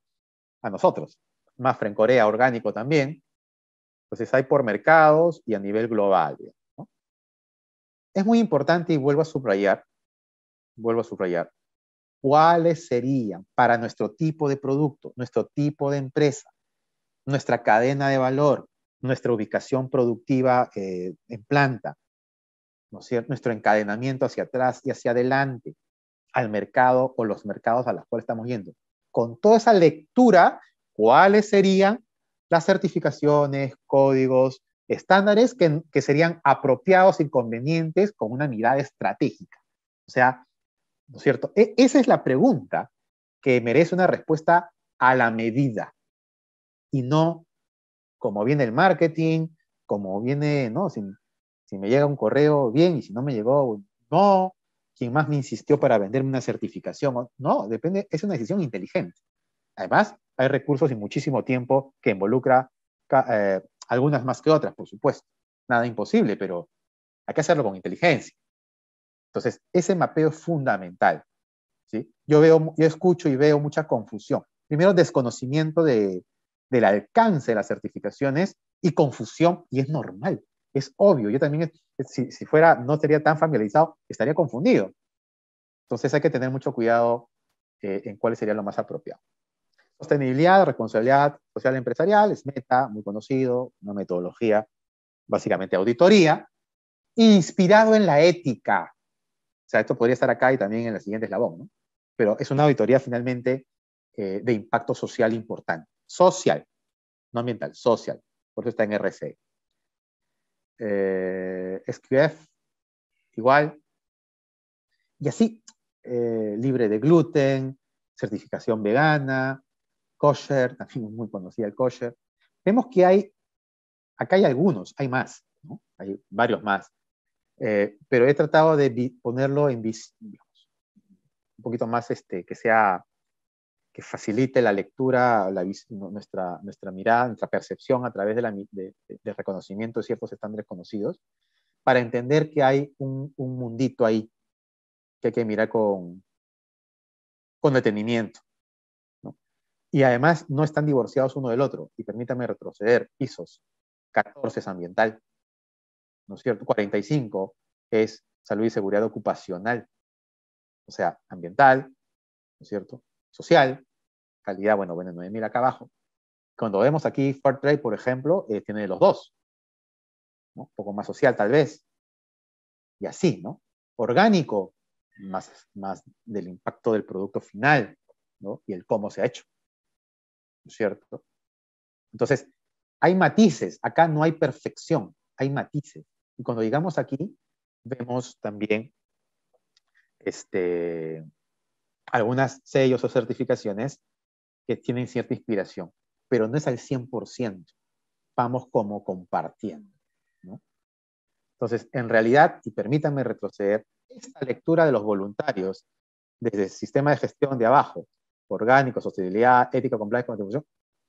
a nosotros. Más en Corea, orgánico también. Entonces hay por mercados y a nivel global. Es muy importante y vuelvo a subrayar, vuelvo a subrayar, cuáles serían para nuestro tipo de producto, nuestro tipo de empresa, nuestra cadena de valor, nuestra ubicación productiva eh, en planta, nuestro encadenamiento hacia atrás y hacia adelante, al mercado o los mercados a los cuales estamos yendo. Con toda esa lectura, ¿cuáles serían las certificaciones, códigos, estándares que, serían apropiados y convenientes con una mirada estratégica? O sea, ¿no es cierto? E-, esa es la pregunta que merece una respuesta a la medida, y no como viene el marketing, como viene, ¿no? Si, me llega un correo, bien, y si no me llegó, no. ¿Quién más me insistió para venderme una certificación, no, depende, es una decisión inteligente. Además, hay recursos y muchísimo tiempo que involucra eh, algunas más que otras, por supuesto. Nada imposible, pero hay que hacerlo con inteligencia. Entonces, ese mapeo es fundamental. ¿sí? Yo, veo, yo escucho y veo mucha confusión. Primero, desconocimiento de, del alcance de las certificaciones y confusión, y es normal, es obvio. Yo también, si, fuera, no sería tan familiarizado, estaría confundido. Entonces hay que tener mucho cuidado eh, en cuál sería lo más apropiado. Sostenibilidad, responsabilidad social empresarial, es meta, muy conocido, una metodología, básicamente auditoría, inspirado en la ética. O sea, esto podría estar acá y también en el siguiente eslabón, Pero es una auditoría finalmente eh, de impacto social importante social, no ambiental, social, por eso está en RC. Eh, SQF, igual. Y así, eh, libre de gluten, certificación vegana, kosher, también muy conocida el kosher. Vemos que hay, acá hay algunos, hay más, hay varios más, eh, pero he tratado de ponerlo en, digamos, un poquito más, este, que sea que facilite la lectura, nuestra, nuestra mirada, nuestra percepción a través del de, de, reconocimiento de ciertos estándares conocidos, para entender que hay un, mundito ahí que hay que mirar con, detenimiento. Y además no están divorciados uno del otro. Y permítame retroceder, pisos. 14 es ambiental, ¿no es cierto? 45 es salud y seguridad ocupacional, o sea, ambiental, ¿no es cierto? social, calidad, bueno, bueno, mira acá abajo. Cuando vemos aquí far por ejemplo, eh, tiene los dos. Un poco más social, tal vez. Y así, ¿no? Orgánico, más, más del impacto del producto final, ¿no? Y el cómo se ha hecho. ¿No es cierto? Entonces, hay matices. Acá no hay perfección, hay matices. Y cuando llegamos aquí, vemos también este, algunas sellos o certificaciones que tienen cierta inspiración, pero no es al 100%. Vamos como compartiendo. Entonces, en realidad, y permítanme retroceder, esta lectura de los voluntarios desde el sistema de gestión de abajo, orgánico, sostenibilidad, ética, compliance, contribución,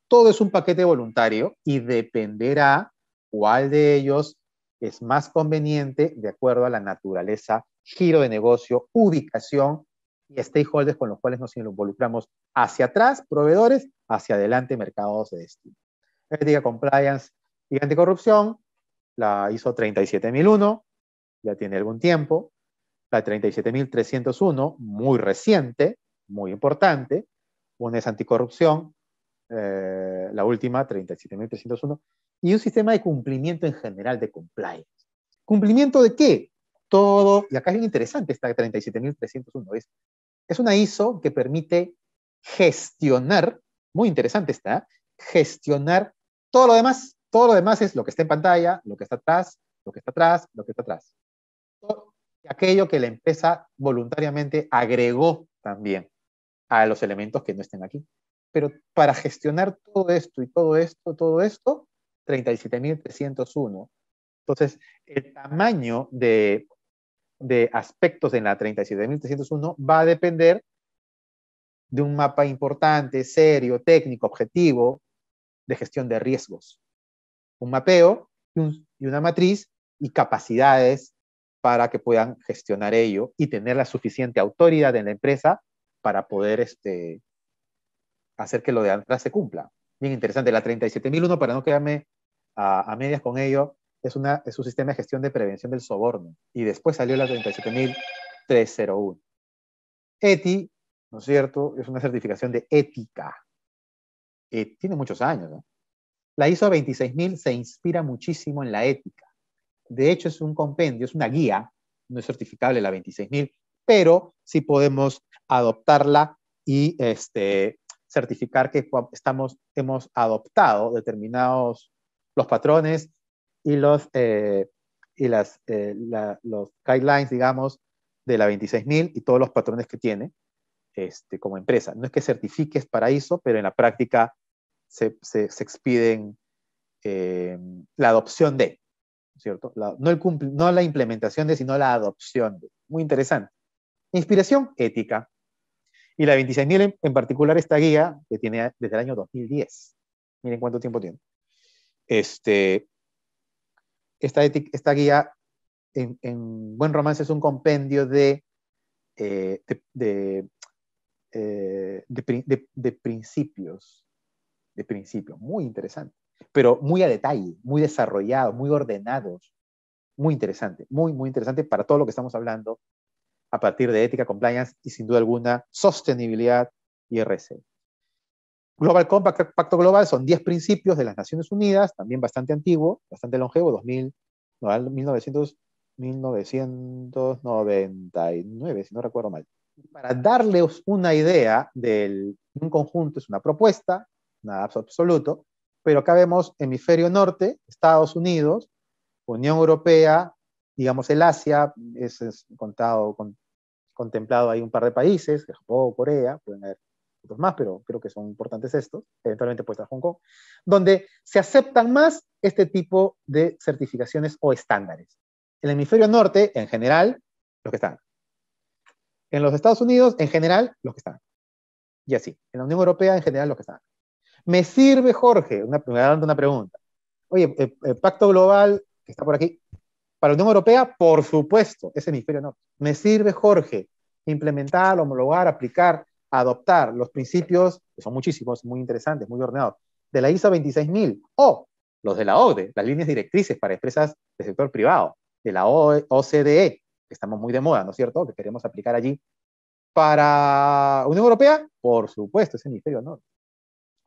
todo es un paquete voluntario y dependerá cuál de ellos es más conveniente de acuerdo a la naturaleza, giro de negocio, ubicación y stakeholders con los cuales nos involucramos hacia atrás, proveedores, hacia adelante, mercados de destino. Ética, compliance y anticorrupción, la ISO 37001, ya tiene algún tiempo, la 37301, muy reciente, muy importante, una es anticorrupción, eh, la última, 37301, y un sistema de cumplimiento en general de compliance. ¿Cumplimiento de qué? todo, y acá es bien interesante esta 37301, es, es una ISO que permite gestionar, muy interesante está, gestionar todo lo demás. Todo lo demás es lo que está en pantalla, lo que está atrás, lo que está atrás, lo que está atrás. aquello que la empresa voluntariamente agregó también a los elementos que no estén aquí. Pero para gestionar todo esto y todo esto, todo esto, 37.301. Entonces, el tamaño de de aspectos en la 37.301 va a depender de un mapa importante, serio, técnico, objetivo, de gestión de riesgos. Un mapeo y, una matriz y capacidades para que puedan gestionar ello y tener la suficiente autoridad en la empresa para poder este, hacer que lo de atrás se cumpla. Bien interesante, la 37.001, para no quedarme a, a medias con ello, es, un sistema de gestión de prevención del soborno. Y después salió la 37301. ETI, ¿no es cierto? Es una certificación de ética. Eh, tiene muchos años, ¿no? La ISO 26000 se inspira muchísimo en la ética. De hecho, es un compendio, es una guía, no es certificable la 26000, pero sí podemos adoptarla y este, certificar que estamos, hemos adoptado determinados los patrones y los, eh, y las, eh, los guidelines, digamos, de la 26000 y todos los patrones que tiene este, como empresa. No es que certifiques para ISO, pero en la práctica se, se, expiden eh, la adopción de, ¿cierto? no, el no la implementación de, sino la adopción de. Muy interesante. Inspiración ética. Y la 26000 en, en particular, esta guía que tiene desde el año 2010. Miren cuánto tiempo tiene. Este, esta, guía en, Buen Romance es un compendio eh, eh, de, de, principios, de principios, muy interesante, pero muy a detalle, muy desarrollado, muy ordenados, muy interesante, muy, muy interesante para todo lo que estamos hablando a partir de ética, compliance y sin duda alguna sostenibilidad y RC. Global Compact, Pacto Global, son 10 principios de las Naciones Unidas, también bastante antiguo, bastante longevo, 2000, 1999, si no recuerdo mal. Para darles una idea de un conjunto, es una propuesta, nada absoluto, pero acá vemos hemisferio norte, Estados Unidos, Unión Europea, digamos el Asia, es, contado, contemplado ahí un par de países, Japón, Corea, pueden más, pero creo que son importantes estos, eventualmente puede estar Hong Kong, donde se aceptan más este tipo de certificaciones o estándares. En el hemisferio norte, en general, los que están. En los Estados Unidos, en general, los que están. Y así. En la Unión Europea, en general, los que están. Me sirve, Jorge, una, una pregunta. Oye, el, eh, el eh, Pacto Global, que está por aquí, para la Unión Europea, por supuesto, es hemisferio norte. Me sirve, Jorge, implementar, homologar, aplicar adoptar los principios, que son muchísimos, muy interesantes, muy ordenados, de la ISO 26000 o los de la ODE, las líneas directrices para empresas del sector privado, de la OCDE, e, que estamos muy de moda, ¿no es cierto?, que queremos aplicar allí. Para Unión Europea, por supuesto, es el Ministerio del Norte.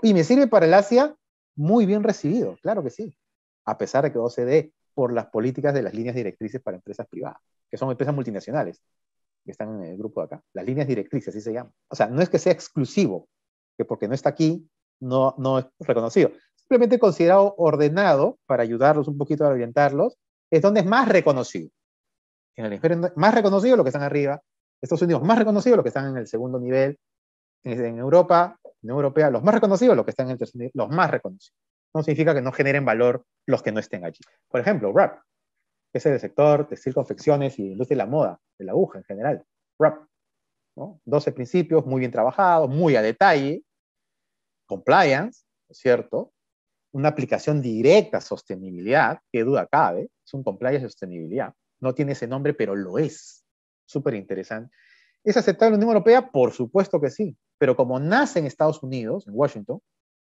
Y me sirve para el Asia, muy bien recibido, claro que sí, a pesar de que OCDE, por las políticas de las líneas directrices para empresas privadas, que son empresas multinacionales que están en el grupo de acá, las líneas directrices, así se llama. O sea, no es que sea exclusivo, que porque no está aquí, no, no es reconocido. Simplemente considerado ordenado para ayudarlos un poquito a orientarlos, es donde es más reconocido. En el hemisferio más reconocido lo que están arriba, Estados Unidos más reconocido lo que están en el segundo nivel, en Europa, en Europa, los más reconocidos lo que están en el tercer nivel, los más reconocidos. No significa que no generen valor los que no estén allí. Por ejemplo, rap es el sector de confecciones y luz de la moda, de la aguja en general. RAP. 12 principios muy bien trabajados, muy a detalle, compliance, ¿no es cierto? Una aplicación directa a sostenibilidad, qué duda cabe, es un compliance de sostenibilidad. No tiene ese nombre, pero lo es. Súper interesante. ¿Es aceptable en la Unión Europea? Por supuesto que sí, pero como nace en Estados Unidos, en Washington,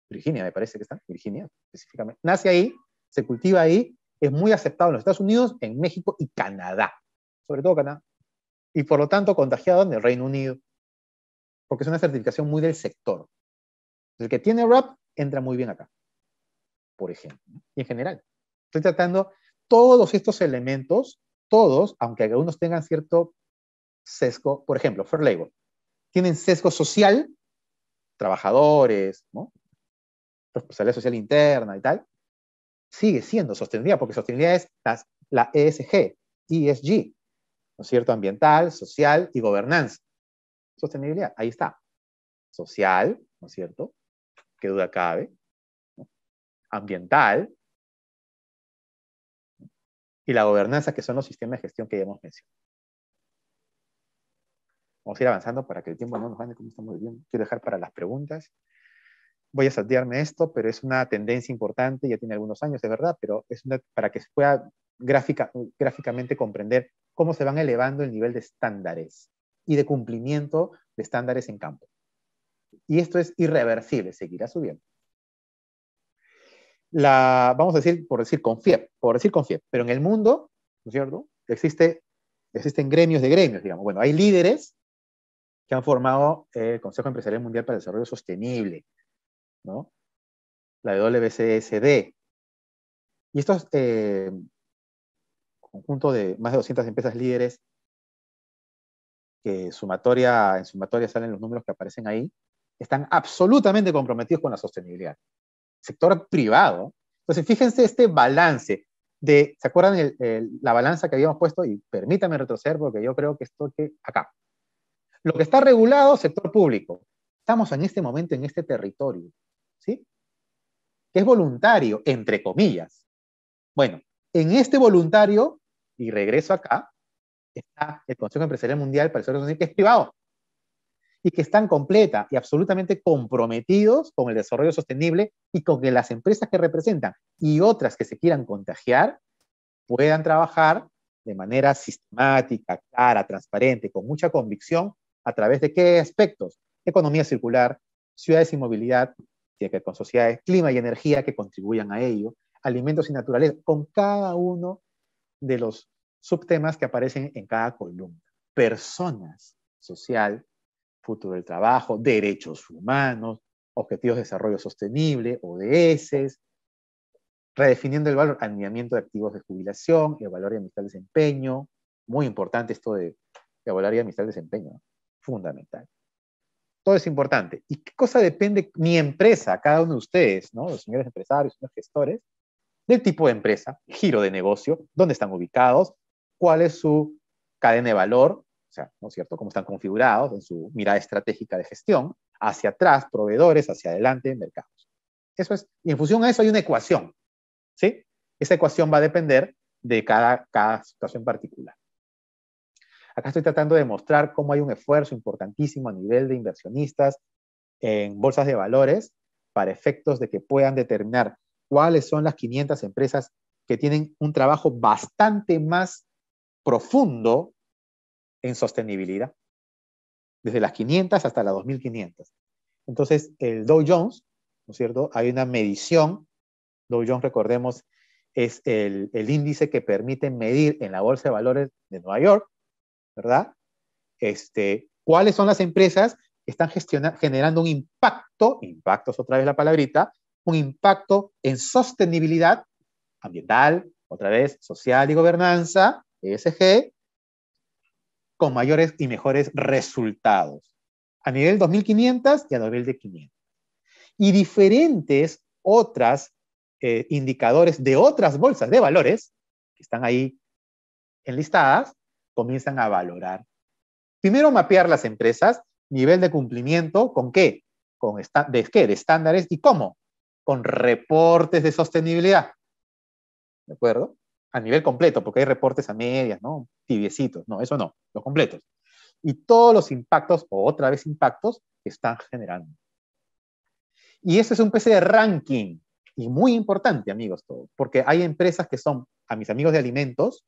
Virginia me parece que está, Virginia específicamente, nace ahí, se cultiva ahí, es muy aceptado en los Estados Unidos, en México y Canadá, sobre todo Canadá, y por lo tanto contagiado en el Reino Unido, porque es una certificación muy del sector. El que tiene RAP entra muy bien acá, por ejemplo, y en general. Estoy tratando todos estos elementos, todos, aunque algunos tengan cierto sesgo, por ejemplo, Fair Label, tienen sesgo social, trabajadores, responsabilidad social interna y tal, sigue siendo sostenibilidad, porque sostenibilidad es las, la ESG, ESG, ¿no es cierto? Ambiental, social y gobernanza. Sostenibilidad, ahí está. Social, ¿no es cierto? ¿Qué duda cabe? Ambiental. Y la gobernanza, que son los sistemas de gestión que ya hemos mencionado. Vamos a ir avanzando para que el tiempo no nos gane como estamos viviendo. Quiero dejar para las preguntas voy a saltearme esto, pero es una tendencia importante, ya tiene algunos años, de verdad, pero es para que se pueda gráfica, gráficamente comprender cómo se van elevando el nivel de estándares y de cumplimiento de estándares en campo. Y esto es irreversible, seguirá subiendo. La, vamos a decir, por decir CONFIEP, por decir pero en el mundo, ¿no es cierto? Existe, existen gremios de gremios, digamos. Bueno, hay líderes que han formado eh, el Consejo Empresarial Mundial para el Desarrollo Sostenible, la de WCSD. Y estos conjuntos eh, conjunto de más de 200 empresas líderes que en sumatoria salen los números que aparecen ahí, están absolutamente comprometidos con la sostenibilidad. Sector privado. Entonces, fíjense este balance de, ¿se acuerdan la balanza que habíamos puesto? Y permítame retroceder porque yo creo que esto que acá. Lo que está regulado, sector público. Estamos en este momento en este territorio. Que es voluntario, entre comillas. Bueno, en este voluntario, y regreso acá, está el Consejo Empresarial Mundial para el Desarrollo Sostenible, que es privado, y que están completa y absolutamente comprometidos con el desarrollo sostenible y con que las empresas que representan y otras que se quieran contagiar puedan trabajar de manera sistemática, clara, transparente, con mucha convicción, a través de qué aspectos? Economía circular, ciudades y movilidad, tiene que ver con sociedades, clima y energía que contribuyan a ello, alimentos y naturaleza, con cada uno de los subtemas que aparecen en cada columna. Personas, social, futuro del trabajo, derechos humanos, objetivos de desarrollo sostenible, ODS, redefiniendo el valor, alineamiento de activos de jubilación, evaluar y administrar desempeño, muy importante esto de evaluar y amistad desempeño, fundamental todo es importante. ¿Y qué cosa depende mi empresa, cada uno de ustedes, ¿no? los señores empresarios, los señores gestores, del tipo de empresa, giro de negocio, dónde están ubicados, cuál es su cadena de valor, o sea, ¿no es cierto?, cómo están configurados en su mirada estratégica de gestión, hacia atrás, proveedores, hacia adelante, mercados. Eso es, y en función a eso hay una ecuación, ¿sí? Esa ecuación va a depender de cada, cada situación particular. Acá estoy tratando de mostrar cómo hay un esfuerzo importantísimo a nivel de inversionistas en bolsas de valores para efectos de que puedan determinar cuáles son las 500 empresas que tienen un trabajo bastante más profundo en sostenibilidad, desde las 500 hasta las 2500. Entonces, el Dow Jones, ¿no es cierto? Hay una medición, Dow Jones, recordemos, es el, índice que permite medir en la Bolsa de Valores de Nueva York ¿verdad? Este, ¿Cuáles son las empresas que están generando un impacto, impacto es otra vez la palabrita, un impacto en sostenibilidad ambiental, otra vez social y gobernanza, ESG, con mayores y mejores resultados a nivel 2500 y a nivel de 500. Y diferentes otras eh, indicadores de otras bolsas de valores que están ahí enlistadas, comienzan a valorar. Primero, mapear las empresas, nivel de cumplimiento, ¿con qué? ¿Con de, qué? De estándares y cómo? Con reportes de sostenibilidad. ¿De acuerdo? A nivel completo, porque hay reportes a medias, ¿no? Tibiecitos, no, eso no, los completos. Y todos los impactos, o otra vez impactos, que están generando. Y eso es un PC de ranking, y muy importante, amigos, todo, porque hay empresas que son, a mis amigos de alimentos,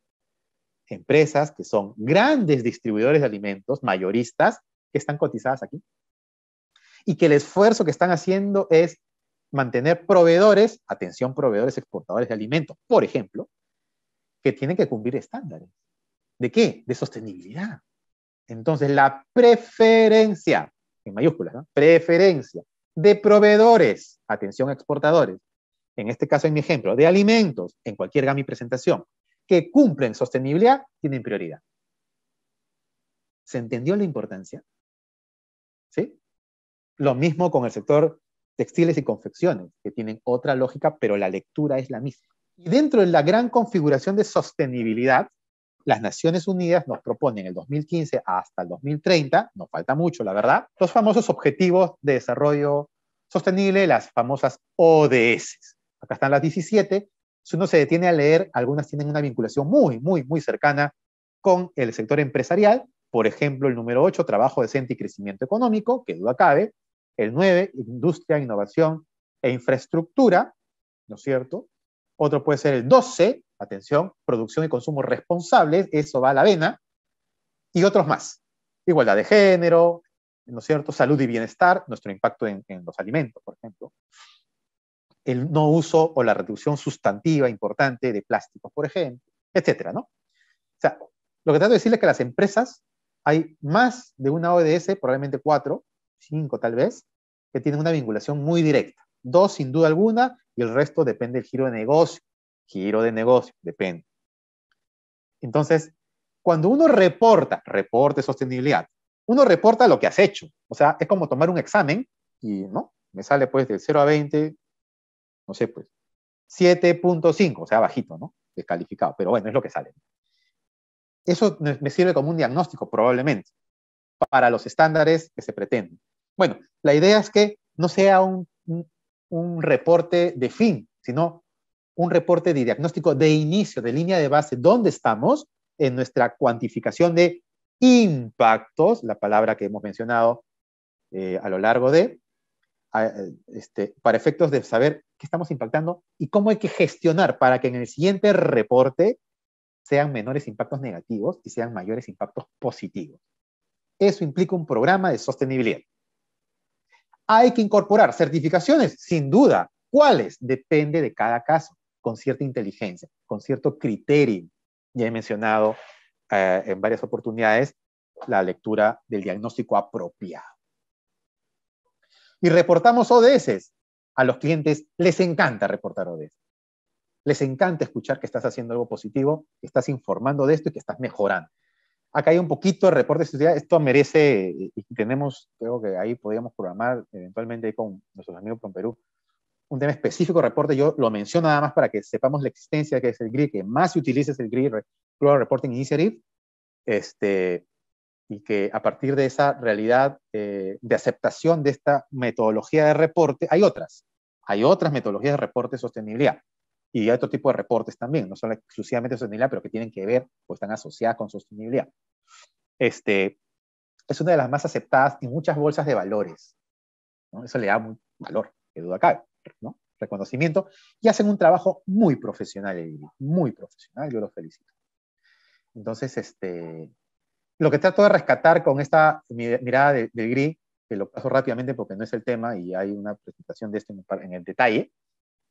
empresas que son grandes distribuidores de alimentos, mayoristas, que están cotizadas aquí, y que el esfuerzo que están haciendo es mantener proveedores, atención, proveedores exportadores de alimentos, por ejemplo, que tienen que cumplir estándares. ¿De qué? De sostenibilidad. Entonces, la preferencia, en mayúsculas, preferencia de proveedores, atención exportadores, en este caso en mi ejemplo, de alimentos, en cualquier GAMI presentación, que cumplen sostenibilidad tienen prioridad. ¿Se entendió la importancia? ¿Sí? Lo mismo con el sector textiles y confecciones, que tienen otra lógica, pero la lectura es la misma. Y dentro de la gran configuración de sostenibilidad, las Naciones Unidas nos proponen el 2015 hasta el 2030, nos falta mucho, la verdad, los famosos Objetivos de Desarrollo Sostenible, las famosas ODS. Acá están las 17 si uno se detiene a leer, algunas tienen una vinculación muy, muy, muy cercana con el sector empresarial. Por ejemplo, el número 8, trabajo decente y crecimiento económico, que duda cabe. El 9, industria, innovación e infraestructura, ¿no es cierto? Otro puede ser el 12, atención, producción y consumo responsables, eso va a la vena. Y otros más. Igualdad de género, ¿no es cierto? Salud y bienestar, nuestro impacto en, en los alimentos, por ejemplo el no uso o la reducción sustantiva importante de plásticos, por ejemplo, etcétera, ¿no? O sea, lo que trato de decirles es que las empresas, hay más de una ODS, probablemente cuatro, cinco tal vez, que tienen una vinculación muy directa. Dos, sin duda alguna, y el resto depende del giro de negocio. Giro de negocio, depende. Entonces, cuando uno reporta, reporte sostenibilidad, uno reporta lo que has hecho. O sea, es como tomar un examen y, ¿no? Me sale pues del 0 a 20, no sé, pues 7.5, o sea, bajito, ¿no? Descalificado, pero bueno, es lo que sale. Eso me sirve como un diagnóstico, probablemente, para los estándares que se pretenden. Bueno, la idea es que no sea un, reporte de fin, sino un reporte de diagnóstico de inicio, de línea de base, dónde estamos en nuestra cuantificación de impactos, la palabra que hemos mencionado eh, a lo largo de, este, para efectos de saber ¿Qué estamos impactando y cómo hay que gestionar para que en el siguiente reporte sean menores impactos negativos y sean mayores impactos positivos. Eso implica un programa de sostenibilidad. Hay que incorporar certificaciones, sin duda. ¿Cuáles? Depende de cada caso, con cierta inteligencia, con cierto criterio. Ya he mencionado eh, en varias oportunidades la lectura del diagnóstico apropiado. Y reportamos ODS, a los clientes les encanta reportar ODS. Les encanta escuchar que estás haciendo algo positivo, que estás informando de esto y que estás mejorando. Acá hay un poquito de reporte de Esto merece, eh, y tenemos, creo que ahí podríamos programar eventualmente con nuestros amigos con Perú, un tema específico de reporte. Yo lo menciono nada más para que sepamos la existencia que es el GRI, que más se utiliza es el GRI, Global Reporting Initiative. Este, y que a partir de esa realidad eh, de aceptación de esta metodología de reporte, hay otras. Hay otras metodologías de reporte de sostenibilidad y hay otro tipo de reportes también, no son exclusivamente de sostenibilidad, pero que tienen que ver o están asociadas con sostenibilidad. Este, es una de las más aceptadas en muchas bolsas de valores. Eso le da un valor, que duda cabe, ¿no? reconocimiento, y hacen un trabajo muy profesional, muy profesional, yo los felicito. Entonces, este, lo que trato de rescatar con esta mirada del de, que lo paso rápidamente porque no es el tema y hay una presentación de esto en el detalle,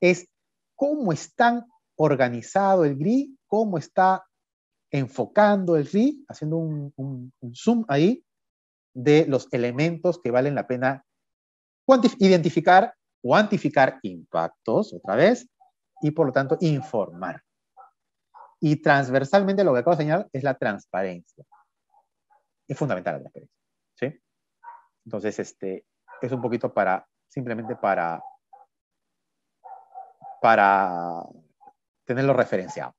es cómo están organizado el GRI, cómo está enfocando el GRI, haciendo un, un zoom ahí de los elementos que valen la pena identificar, cuantificar impactos, otra vez, y por lo tanto informar. Y transversalmente lo que acabo de señalar es la transparencia. Es fundamental la transparencia. Entonces, este, es un poquito para, simplemente para, para tenerlo referenciado.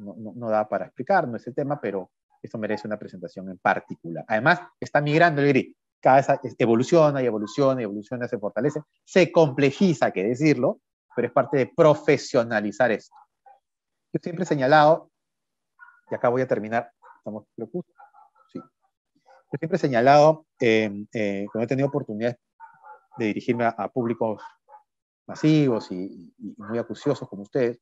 ¿no? da para explicar, no es el tema, pero esto merece una presentación en particular. Además, está migrando el gris. Cada vez este, evoluciona y evoluciona y evoluciona, se fortalece, se complejiza, que decirlo, pero es parte de profesionalizar esto. Yo siempre he señalado, y acá voy a terminar, estamos preocupados, sí. Yo siempre he señalado Em, eh, cuando he tenido oportunidad de dirigirme a, públicos masivos y, muy acuciosos como ustedes,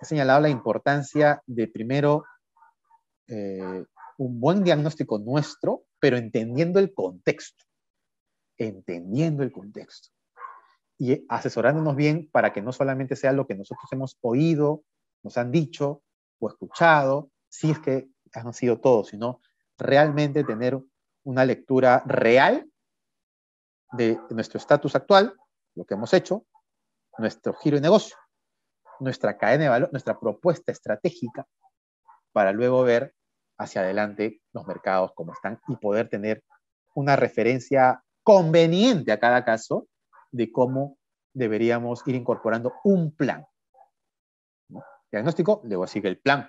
he señalado la importancia de primero eh, un buen diagnóstico nuestro, pero entendiendo el contexto, entendiendo el contexto y asesorándonos bien para que no solamente sea lo que nosotros hemos oído, nos han dicho o escuchado, si es que han sido todos, sino realmente tener una lectura real de nuestro estatus actual, lo que hemos hecho, nuestro giro de negocio, nuestra cadena de valor, nuestra propuesta estratégica, para luego ver hacia adelante los mercados como están y poder tener una referencia conveniente a cada caso de cómo deberíamos ir incorporando un plan. Diagnóstico, luego sigue el plan.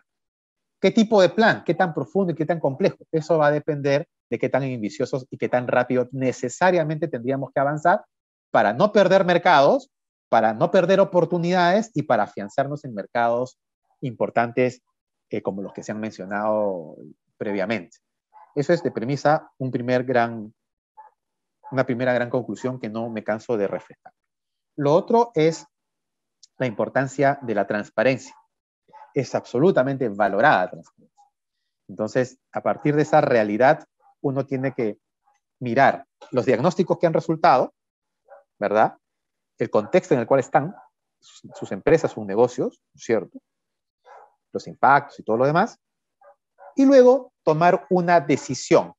¿Qué tipo de plan? ¿Qué tan profundo y qué tan complejo? Eso va a depender de qué tan ambiciosos y qué tan rápido necesariamente tendríamos que avanzar para no perder mercados, para no perder oportunidades y para afianzarnos en mercados importantes eh, como los que se han mencionado previamente. Eso es de premisa un primer gran, una primera gran conclusión que no me canso de reflejar. Lo otro es la importancia de la transparencia. Es absolutamente valorada transparencia. Entonces, a partir de esa realidad uno tiene que mirar los diagnósticos que han resultado, ¿verdad? El contexto en el cual están sus empresas, sus negocios, ¿cierto? Los impactos y todo lo demás. Y luego tomar una decisión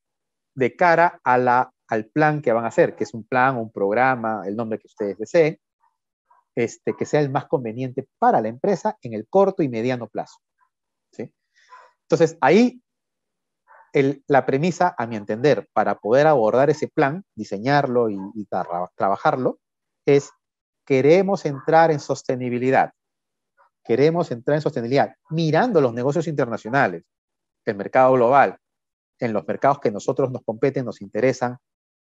de cara al plan que van a hacer, que es un plan, un programa, el nombre que ustedes deseen, este, que sea el más conveniente para la empresa en el corto y mediano plazo. Entonces, ahí la premisa, a mi entender, para poder abordar ese plan, diseñarlo y, trabajarlo, es queremos entrar en sostenibilidad. Queremos entrar en sostenibilidad mirando los negocios internacionales, el mercado global, en los mercados que nosotros nos competen, nos interesan,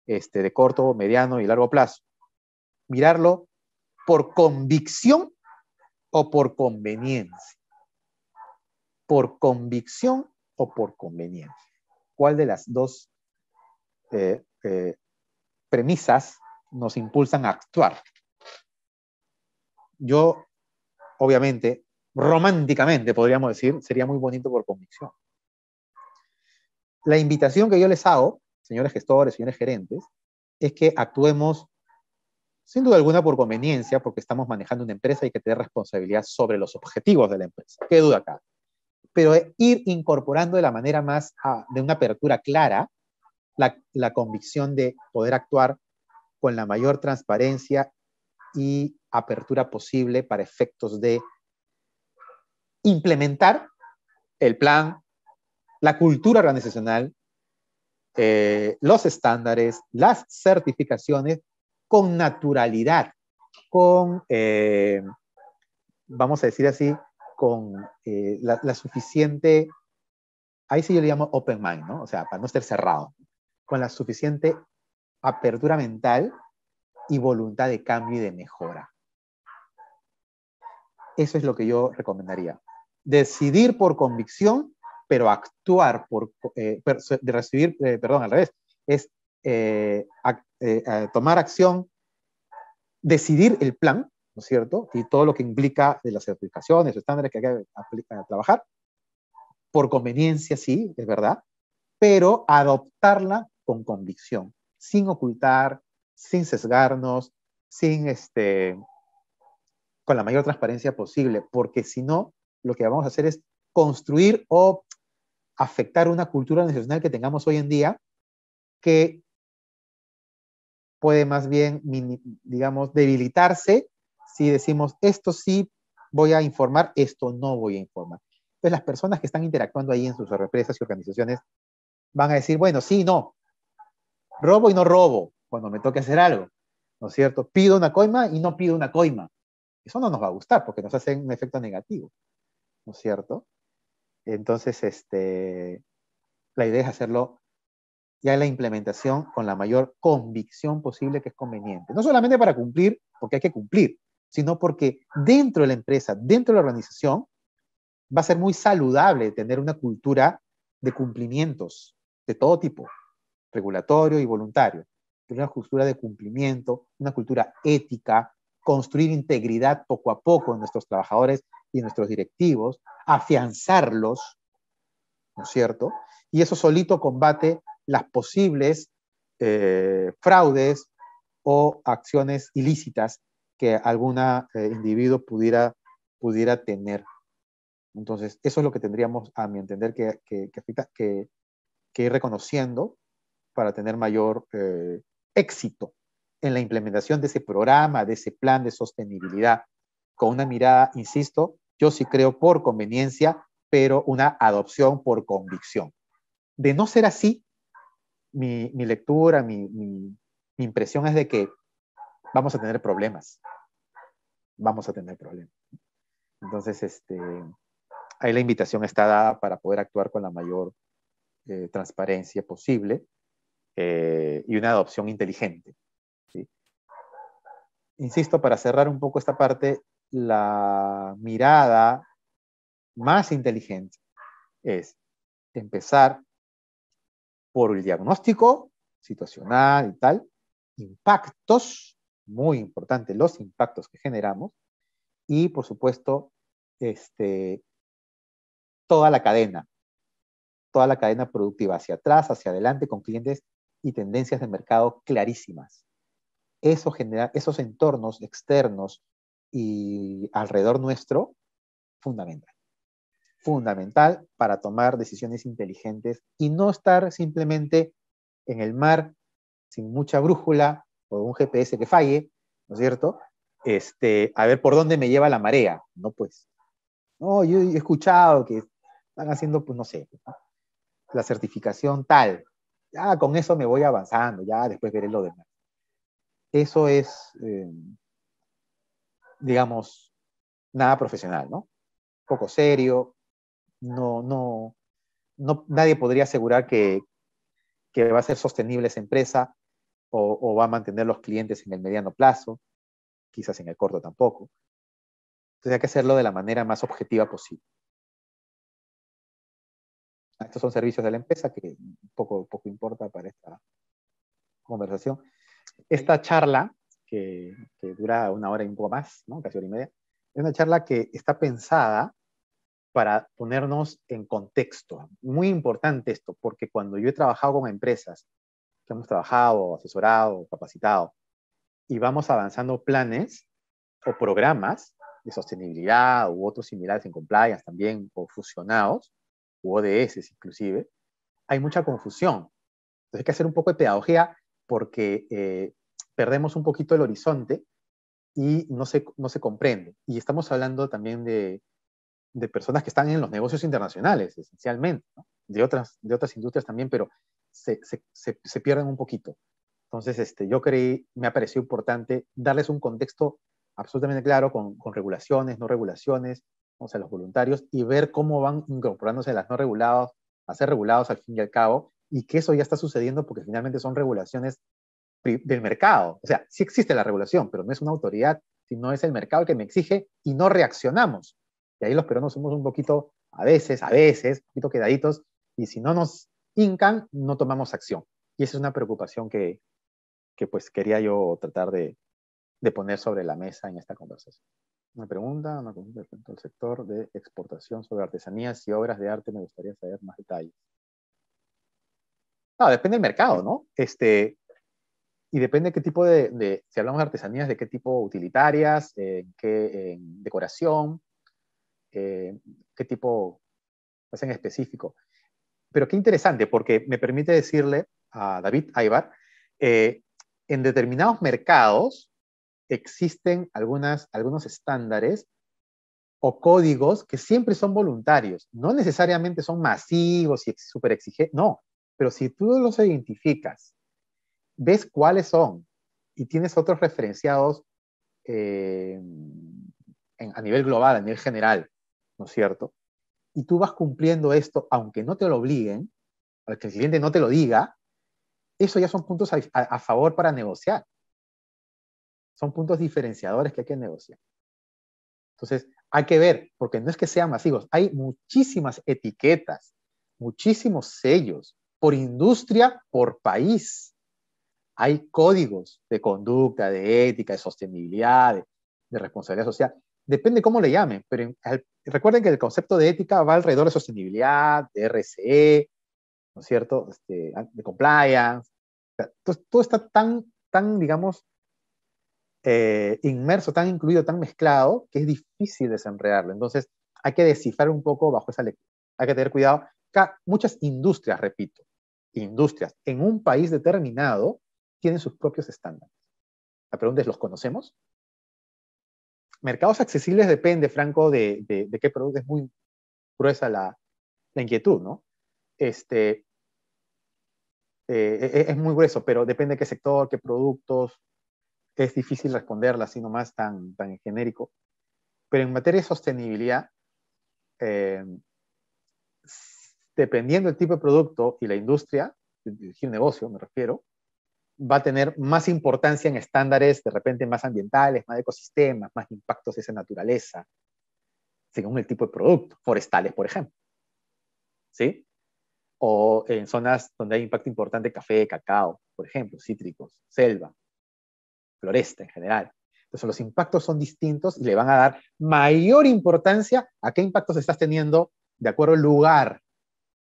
este, de corto, mediano y largo plazo. Mirarlo por convicción o por conveniencia. Por convicción o por conveniencia. ¿Cuál de las dos eh, eh, premisas nos impulsan a actuar? Yo, obviamente, románticamente podríamos decir, sería muy bonito por convicción. La invitación que yo les hago, señores gestores, señores gerentes, es que actuemos sin duda alguna por conveniencia, porque estamos manejando una empresa y hay que tener responsabilidad sobre los objetivos de la empresa. ¿Qué duda acá? pero ir incorporando de la manera más, ah, de una apertura clara, la, convicción de poder actuar con la mayor transparencia y apertura posible para efectos de implementar el plan, la cultura organizacional, eh, los estándares, las certificaciones con naturalidad, con, eh, vamos a decir así, con eh, la, suficiente, ahí sí yo le llamo open mind, ¿no? O sea, para no estar cerrado, con la suficiente apertura mental y voluntad de cambio y de mejora. Eso es lo que yo recomendaría. Decidir por convicción, pero actuar por, eh, de recibir, eh, perdón, al revés, es tomar acción, decidir el plan, ¿no es cierto? Y todo lo que implica de las certificaciones, estándares que hay que eh, trabajar. Por conveniencia, sí, es verdad, pero adoptarla con convicción, sin ocultar, sin sesgarnos, sin este, con la mayor transparencia posible, porque si no, lo que vamos a hacer es construir o afectar una cultura nacional que tengamos hoy en día que puede más bien, digamos, debilitarse si decimos esto sí voy a informar, esto no voy a informar. Entonces las personas que están interactuando ahí en sus represas y organizaciones van a decir, bueno, sí, no, robo y no robo cuando me toque hacer algo, ¿no es cierto? Pido una coima y no pido una coima. Eso no nos va a gustar porque nos hace un efecto negativo, ¿no es cierto? Entonces, este, la idea es hacerlo ya en la implementación con la mayor convicción posible que es conveniente. No solamente para cumplir, porque hay que cumplir, sino porque dentro de la empresa, dentro de la organización, va a ser muy saludable tener una cultura de cumplimientos de todo tipo, regulatorio y voluntario. Tener una cultura de cumplimiento, una cultura ética, construir integridad poco a poco en nuestros trabajadores y nuestros directivos, afianzarlos, ¿no es cierto? Y eso solito combate las posibles eh, fraudes o acciones ilícitas que algún eh, individuo pudiera, pudiera tener. Entonces, eso es lo que tendríamos, a mi entender, que, que, que, ir reconociendo para tener mayor eh, éxito en la implementación de ese programa, de ese plan de sostenibilidad, con una mirada, insisto, yo sí creo por conveniencia, pero una adopción por convicción. De no ser así, mi, lectura, mi impresión es de que vamos a tener problemas. Vamos a tener problemas. Entonces, este, ahí la invitación está dada para poder actuar con la mayor eh, transparencia posible eh, y una adopción inteligente. Insisto, para cerrar un poco esta parte, la mirada más inteligente es empezar por el diagnóstico situacional y tal, impactos muy importante los impactos que generamos y, por supuesto, este, toda la cadena, toda la cadena productiva hacia atrás, hacia adelante, con clientes y tendencias de mercado clarísimas. Eso genera, esos entornos externos y alrededor nuestro, fundamental. Fundamental para tomar decisiones inteligentes y no estar simplemente en el mar sin mucha brújula, un GPS que falle, ¿no es cierto? Este, a ver por dónde me lleva la marea, ¿no? Pues, no, yo he escuchado que están haciendo, pues no sé, la certificación tal, ya con eso me voy avanzando, ya después veré lo demás. Eso es, eh, digamos, nada profesional, ¿no? Poco serio, no, no, no, nadie podría asegurar que, que va a ser sostenible esa empresa, o, va a mantener los clientes en el mediano plazo, quizás en el corto tampoco. Entonces hay que hacerlo de la manera más objetiva posible. Ah, estos son servicios de la empresa que poco, poco importa para esta conversación. Esta charla, que, dura una hora y un poco más, ¿no? casi hora y media, es una charla que está pensada para ponernos en contexto. Muy importante esto, porque cuando yo he trabajado con empresas hemos trabajado, asesorado, capacitado, y vamos avanzando planes o programas de sostenibilidad u otros similares en compliance también, o fusionados, u ODS inclusive, hay mucha confusión. Entonces hay que hacer un poco de pedagogía porque eh, perdemos un poquito el horizonte y no se, no se comprende. Y estamos hablando también de, de personas que están en los negocios internacionales, esencialmente, de, otras, de otras industrias también, pero se, pierden un poquito. Entonces, este, yo creí, me ha parecido importante darles un contexto absolutamente claro con, regulaciones, no regulaciones, o sea, los voluntarios, y ver cómo van incorporándose las no reguladas a ser regulados al fin y al cabo, y que eso ya está sucediendo porque finalmente son regulaciones del mercado. O sea, sí existe la regulación, pero no es una autoridad, sino es el mercado el que me exige y no reaccionamos. Y ahí los peruanos somos un poquito, a veces, a veces, un poquito quedaditos, y si no nos Incan no tomamos acción. Y esa es una preocupación que, pues quería yo tratar de, poner sobre la mesa en esta conversación. Una pregunta, una pregunta respecto al sector de exportación sobre artesanías y obras de arte, me gustaría saber más detalles. Ah, depende del mercado, ¿no? Este, y depende qué tipo de, si hablamos de artesanías, de qué tipo utilitarias, en qué decoración, eh, qué tipo hacen pues, en específico. Pero qué interesante, porque me permite decirle a David Aybar, eh, en determinados mercados existen algunas, algunos estándares o códigos que siempre son voluntarios, no necesariamente son masivos y súper exigentes, no, pero si tú los identificas, ves cuáles son y tienes otros referenciados eh, a nivel global, a nivel general, ¿no es cierto? y tú vas cumpliendo esto, aunque no te lo obliguen, aunque el cliente no te lo diga, eso ya son puntos a, favor para negociar. Son puntos diferenciadores que hay que negociar. Entonces, hay que ver, porque no es que sean masivos, hay muchísimas etiquetas, muchísimos sellos, por industria, por país. Hay códigos de conducta, de ética, de sostenibilidad, de responsabilidad social, depende cómo le llamen, pero recuerden que el concepto de ética va alrededor de sostenibilidad, de RCE, ¿no es cierto?, este, de compliance. todo, está tan, tan digamos, eh, inmerso, tan incluido, tan mezclado, que es difícil desenredarlo. Entonces, hay que descifrar un poco bajo esa lectura. Hay que tener cuidado. Muchas industrias, repito, industrias en un país determinado tienen sus propios estándares. La pregunta es, ¿los conocemos? mercados accesibles depende, Franco, de, qué producto. Es muy gruesa la, inquietud, ¿no? Este, eh, e, e, es muy grueso, pero depende de qué sector, qué productos. Es difícil responderla así nomás tan, tan genérico. Pero en materia de sostenibilidad, eh, dependiendo del tipo de producto y la industria, el negocio me refiero, va a tener más importancia en estándares de repente más ambientales, más ecosistemas, más impactos de esa naturaleza, según el tipo de producto, forestales, por ejemplo. ¿Sí? O en zonas donde hay impacto importante, café, cacao, por ejemplo, cítricos, selva, floresta en general. Entonces los impactos son distintos y le van a dar mayor importancia a qué impactos estás teniendo de acuerdo al lugar,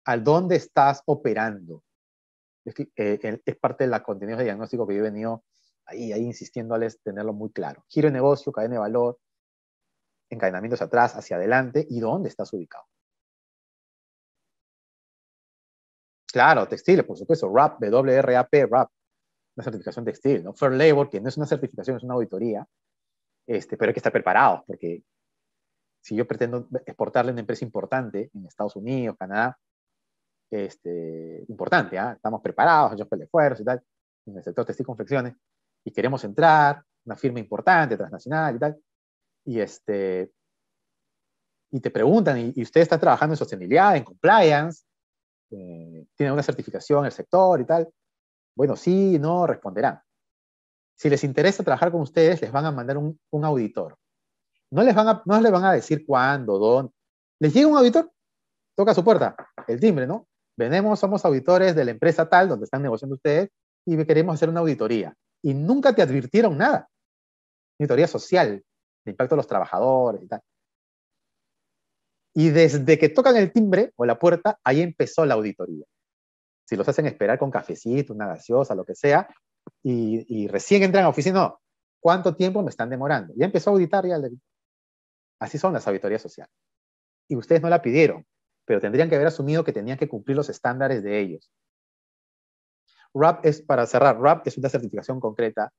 al donde estás operando. Eh, es, parte de la contenidos de diagnóstico que yo he venido ahí, ahí insistiéndoles tenerlo muy claro. Giro de negocio, cadena de valor, encadenamientos atrás, hacia adelante y dónde estás ubicado. Claro, textiles, por supuesto, RAP, WRAP, RAP, una certificación textil, ¿no? Fair Labor, que no es una certificación, es una auditoría, este, pero hay que estar preparados, porque si yo pretendo exportarle a una empresa importante en Estados Unidos, Canadá, este, importante, ¿ah? estamos preparados, hemos hecho el y tal, en el sector textil confecciones, y queremos entrar, una firma importante, transnacional y tal, y, este, y te preguntan, ¿y, usted está trabajando en sostenibilidad, en compliance? Eh, ¿Tiene una certificación en el sector y tal? Bueno, sí, no, responderán. Si les interesa trabajar con ustedes, les van a mandar un, auditor. No les, van a, no les van a decir cuándo, dónde. Les llega un auditor, toca su puerta, el timbre, ¿no? venemos, somos auditores de la empresa tal donde están negociando ustedes y queremos hacer una auditoría. Y nunca te advirtieron nada. Auditoría social, de impacto a los trabajadores y tal. Y desde que tocan el timbre o la puerta, ahí empezó la auditoría. Si los hacen esperar con cafecito, una gaseosa, lo que sea, y, recién entran a oficina, no, ¿cuánto tiempo me están demorando? Ya empezó a auditar ya. Así son las auditorías sociales. Y ustedes no la pidieron, pero tendrían que haber asumido que tenían que cumplir los estándares de ellos. RAP es, para cerrar, RAP es una certificación concreta.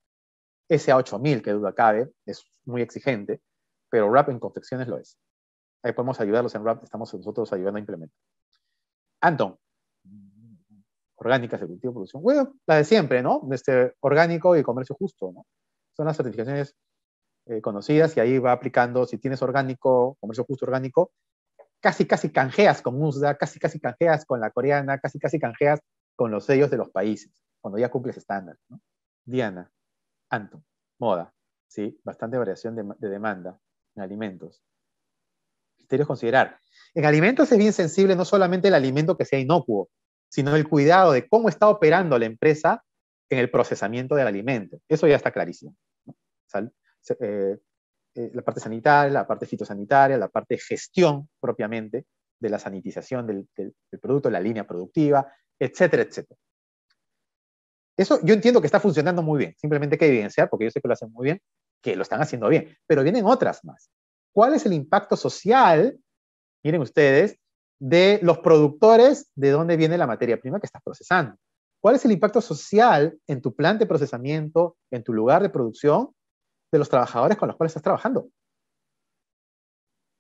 SA8000, que duda cabe, es muy exigente, pero RAP en confecciones lo es. Ahí podemos ayudarlos en RAP, estamos nosotros ayudando a implementar. Anton, orgánicas de cultivo producción. Bueno, la de siempre, ¿no? Este, orgánico y comercio justo, ¿no? Son las certificaciones eh, conocidas y ahí va aplicando, si tienes orgánico, comercio justo orgánico, casi, casi canjeas con USDA, casi, casi canjeas con la coreana, casi, casi canjeas con los sellos de los países, cuando ya cumples estándar. Diana, Anton, moda, ¿sí? bastante variación de, demanda en alimentos. Criterios considerar. En alimentos es bien sensible no solamente el alimento que sea inocuo, sino el cuidado de cómo está operando la empresa en el procesamiento del alimento. Eso ya está clarísimo. Eh, eh, la parte sanitaria, la parte fitosanitaria, la parte gestión propiamente de la sanitización del, del producto, la línea productiva, etcétera, etcétera. Eso yo entiendo que está funcionando muy bien, simplemente hay que evidenciar, porque yo sé que lo hacen muy bien, que lo están haciendo bien, pero vienen otras más. ¿Cuál es el impacto social, miren ustedes, de los productores de dónde viene la materia prima que estás procesando? ¿Cuál es el impacto social en tu plan de procesamiento, en tu lugar de producción de los trabajadores con los cuales estás trabajando.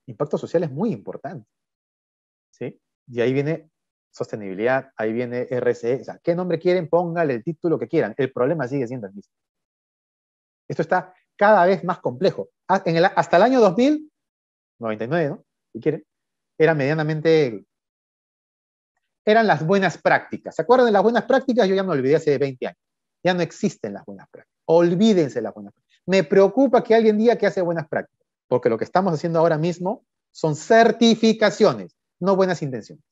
Impacto social es muy importante. ¿sí? Y ahí viene sostenibilidad, ahí viene RCE. O sea, ¿qué nombre quieren? Póngale el título que quieran. El problema sigue siendo el mismo. Esto está cada vez más complejo. Ah, hasta el año 2099, ¿no? Si quieren, era medianamente. Eran las buenas prácticas. ¿Se acuerdan de las buenas prácticas? Yo ya me olvidé hace 20 años. Ya no existen las buenas prácticas. Olvídense las buenas prácticas me preocupa que alguien diga que hace buenas prácticas, porque lo que estamos haciendo ahora mismo son certificaciones, no buenas intenciones.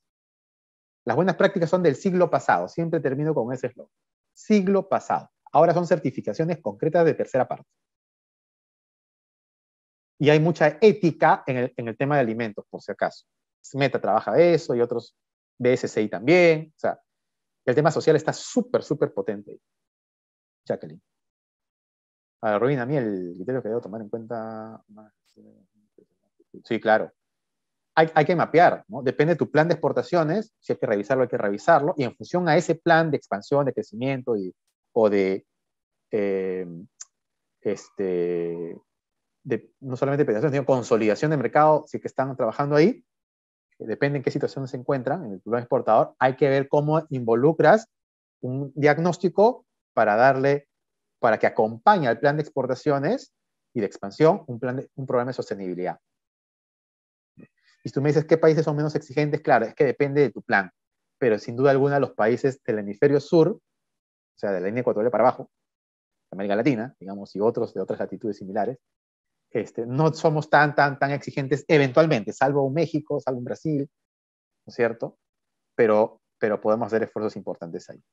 Las buenas prácticas son del siglo pasado, siempre termino con ese eslogan. Siglo pasado. Ahora son certificaciones concretas de tercera parte. Y hay mucha ética en el, tema de alimentos, por si acaso. Meta trabaja eso y otros, BSCI también. O sea, el tema social está súper, súper potente. Jacqueline. A Robin, a mí el criterio que debo tomar en cuenta eh, Sí, claro. Hay, que mapear, ¿no? Depende de tu plan de exportaciones, si hay que revisarlo, hay que revisarlo, y en función a ese plan de expansión, de crecimiento y, o de, eh, este, de, no solamente de sino consolidación de mercado, si es que están trabajando ahí, eh, depende en qué situación se encuentran en el plan exportador, hay que ver cómo involucras un diagnóstico para darle para que acompañe al plan de exportaciones y de expansión un, plan un programa de sostenibilidad. Y tú me dices qué países son menos exigentes, claro, es que depende de tu plan, pero sin duda alguna los países del hemisferio sur, o sea, de la línea ecuatorial para abajo, América Latina, digamos, y otros de otras latitudes similares, este, no somos tan, tan, tan exigentes eventualmente, salvo México, salvo Brasil, ¿no es cierto? Pero, pero podemos hacer esfuerzos importantes ahí.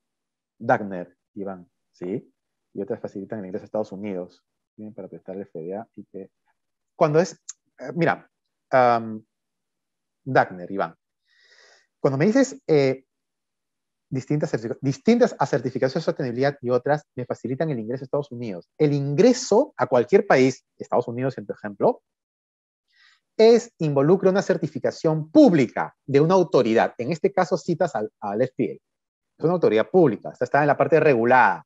Dagner, Iván, ¿sí? y otras facilitan el ingreso a Estados Unidos para prestarle el FDA y que cuando es, eh, mira, Dagner, Iván, cuando me dices eh, distintas, distintas a certificaciones de sostenibilidad y otras me facilitan el ingreso a Estados Unidos, el ingreso a cualquier país, Estados Unidos por ejemplo, es, involucra una certificación pública de una autoridad. En este caso citas al, al FDA. Es una autoridad pública, está en la parte regulada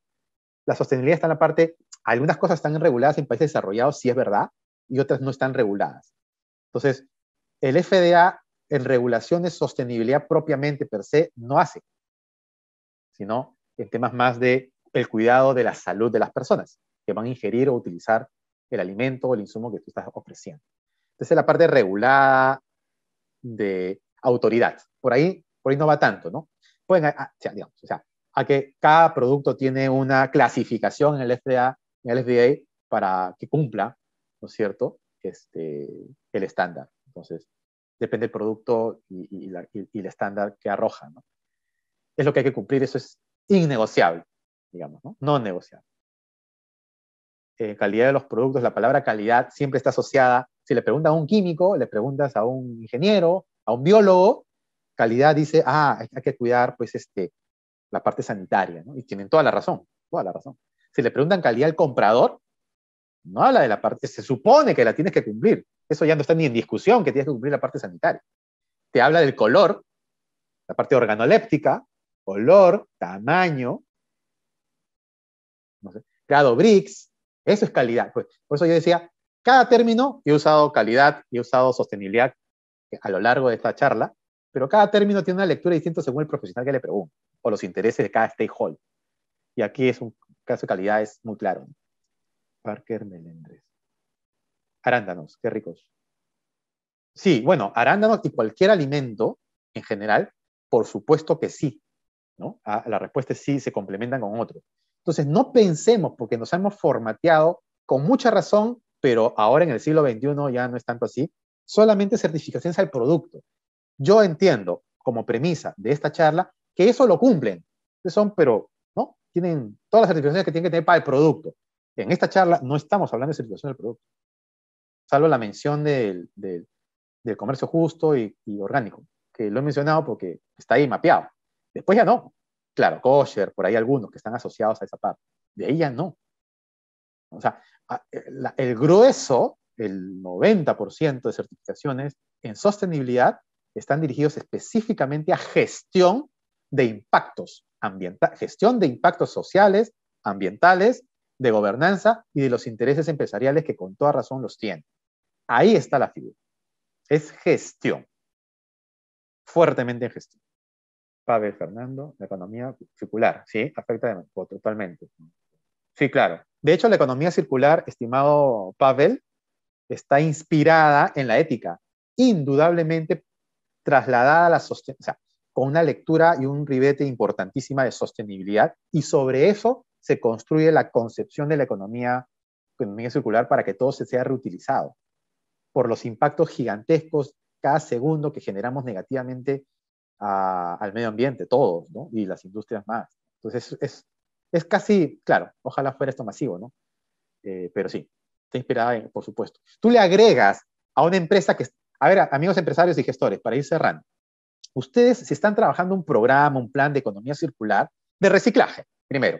la sostenibilidad está en la parte, algunas cosas están reguladas en países desarrollados, sí es verdad, y otras no están reguladas. Entonces, el FDA en regulaciones sostenibilidad propiamente per se no hace, sino en temas más de el cuidado de la salud de las personas que van a ingerir o utilizar el alimento o el insumo que tú estás ofreciendo. Entonces, la parte regulada de autoridad. Por ahí, por ahí no va tanto, ¿no? Pueden, ah, ah, digamos, o sea, a que cada producto tiene una clasificación en el FDA, en el FDA para que cumpla, ¿no es cierto?, este, el estándar. Entonces, depende del producto y, el estándar que arroja, ¿no? Es lo que hay que cumplir, eso es innegociable, digamos, ¿no? No negociable. Eh, calidad de los productos, la palabra calidad siempre está asociada, si le preguntas a un químico, le preguntas a un ingeniero, a un biólogo, calidad dice, ah, hay que cuidar, pues, este, la parte sanitaria, ¿no? Y tienen toda la razón, toda la razón. Si le preguntan calidad al comprador, no habla de la parte, se supone que la tienes que cumplir. Eso ya no está ni en discusión, que tienes que cumplir la parte sanitaria. Te habla del color, la parte organoléptica, color, tamaño, no sé, grado BRICS, eso es calidad. Pues, por eso yo decía, cada término, he usado calidad, he usado sostenibilidad a lo largo de esta charla, pero cada término tiene una lectura distinta según el profesional que le pregunte o los intereses de cada stakeholder. Y aquí es un caso de calidad, es muy claro. Parker Melendres. Arándanos, qué ricos. Sí, bueno, arándanos y cualquier alimento en general, por supuesto que sí. ¿no? Ah, La respuesta es sí, se complementan con otro. Entonces, no pensemos, porque nos hemos formateado con mucha razón, pero ahora en el siglo XXI ya no es tanto así, solamente certificaciones al producto. Yo entiendo como premisa de esta charla que eso lo cumplen. Son, pero, ¿no? Tienen todas las certificaciones que tienen que tener para el producto. En esta charla no estamos hablando de certificación del producto, salvo la mención del, comercio justo y, orgánico, que lo he mencionado porque está ahí mapeado. Después ya no. Claro, kosher, por ahí algunos que están asociados a esa parte. De ahí ya no. O sea, eh, el grueso, el 90% de certificaciones en sostenibilidad están dirigidos específicamente a gestión de impactos ambientales, gestión de impactos sociales, ambientales, de gobernanza y de los intereses empresariales que con toda razón los tienen. Ahí está la figura. Es gestión. Fuertemente en gestión. Pavel Fernando, la economía circular, sí, afecta de, totalmente. Sí, claro. De hecho, la economía circular, estimado Pavel, está inspirada en la ética, indudablemente trasladada a la sostenibilidad con una lectura y un ribete importantísima de sostenibilidad, y sobre eso se construye la concepción de la economía, economía circular para que todo se sea reutilizado, por los impactos gigantescos cada segundo que generamos negativamente al medio ambiente, todos, ¿no? Y las industrias más. Entonces, es, es casi, claro, ojalá fuera esto masivo, ¿no? Eh, pero sí, está inspirada, por supuesto. Tú le agregas a una empresa que, a ver, amigos empresarios y gestores, para ir cerrando, ustedes si están trabajando un programa, un plan de economía circular, de reciclaje, primero,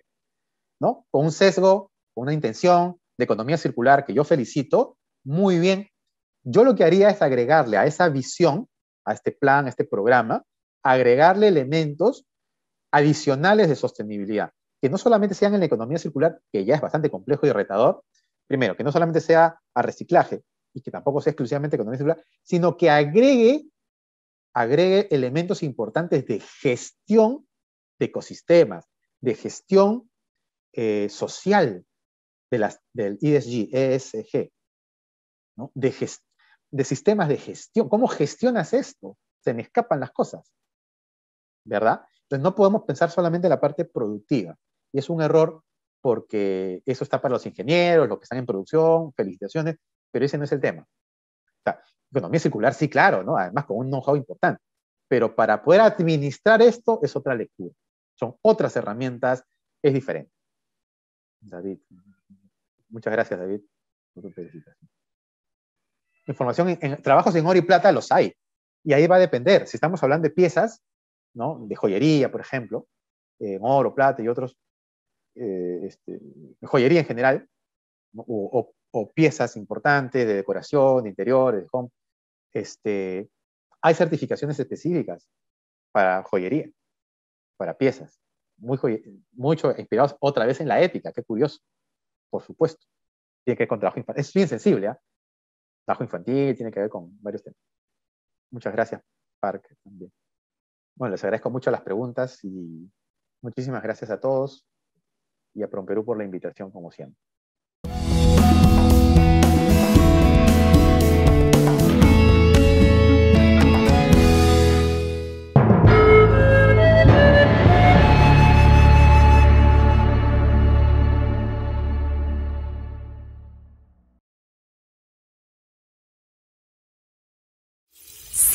¿no? Con un sesgo, con una intención de economía circular que yo felicito, muy bien. Yo lo que haría es agregarle a esa visión, a este plan, a este programa, agregarle elementos adicionales de sostenibilidad, que no solamente sean en la economía circular, que ya es bastante complejo y retador, primero, que no solamente sea a reciclaje y que tampoco sea exclusivamente economía circular, sino que agregue agregue elementos importantes de gestión de ecosistemas, de gestión eh, social de las, del e e ESG, de, sistemas de gestión. ¿Cómo gestionas esto? Se me escapan las cosas, ¿verdad? Entonces no podemos pensar solamente en la parte productiva. Y es un error porque eso está para los ingenieros, los que están en producción, felicitaciones, pero ese no es el tema. Economía circular, sí, claro, ¿no? Además, con un know-how importante. Pero para poder administrar esto es otra lectura. Son otras herramientas, es diferente. David, muchas gracias, David, Información, en, trabajos en oro y plata los hay. Y ahí va a depender. Si estamos hablando de piezas, ¿no? De joyería, por ejemplo, en oro, plata y otros, eh, este, joyería en general, o, o o piezas importantes de decoración, de interiores, de home, este, hay certificaciones específicas para joyería, para piezas, muy mucho inspirados otra vez en la ética, qué curioso, por supuesto. Tiene que ver con trabajo infantil, es bien sensible, ¿eh? Trabajo infantil, tiene que ver con varios temas. Muchas gracias, Park, también. Bueno, les agradezco mucho las preguntas y muchísimas gracias a todos y a Perú por la invitación, como siempre.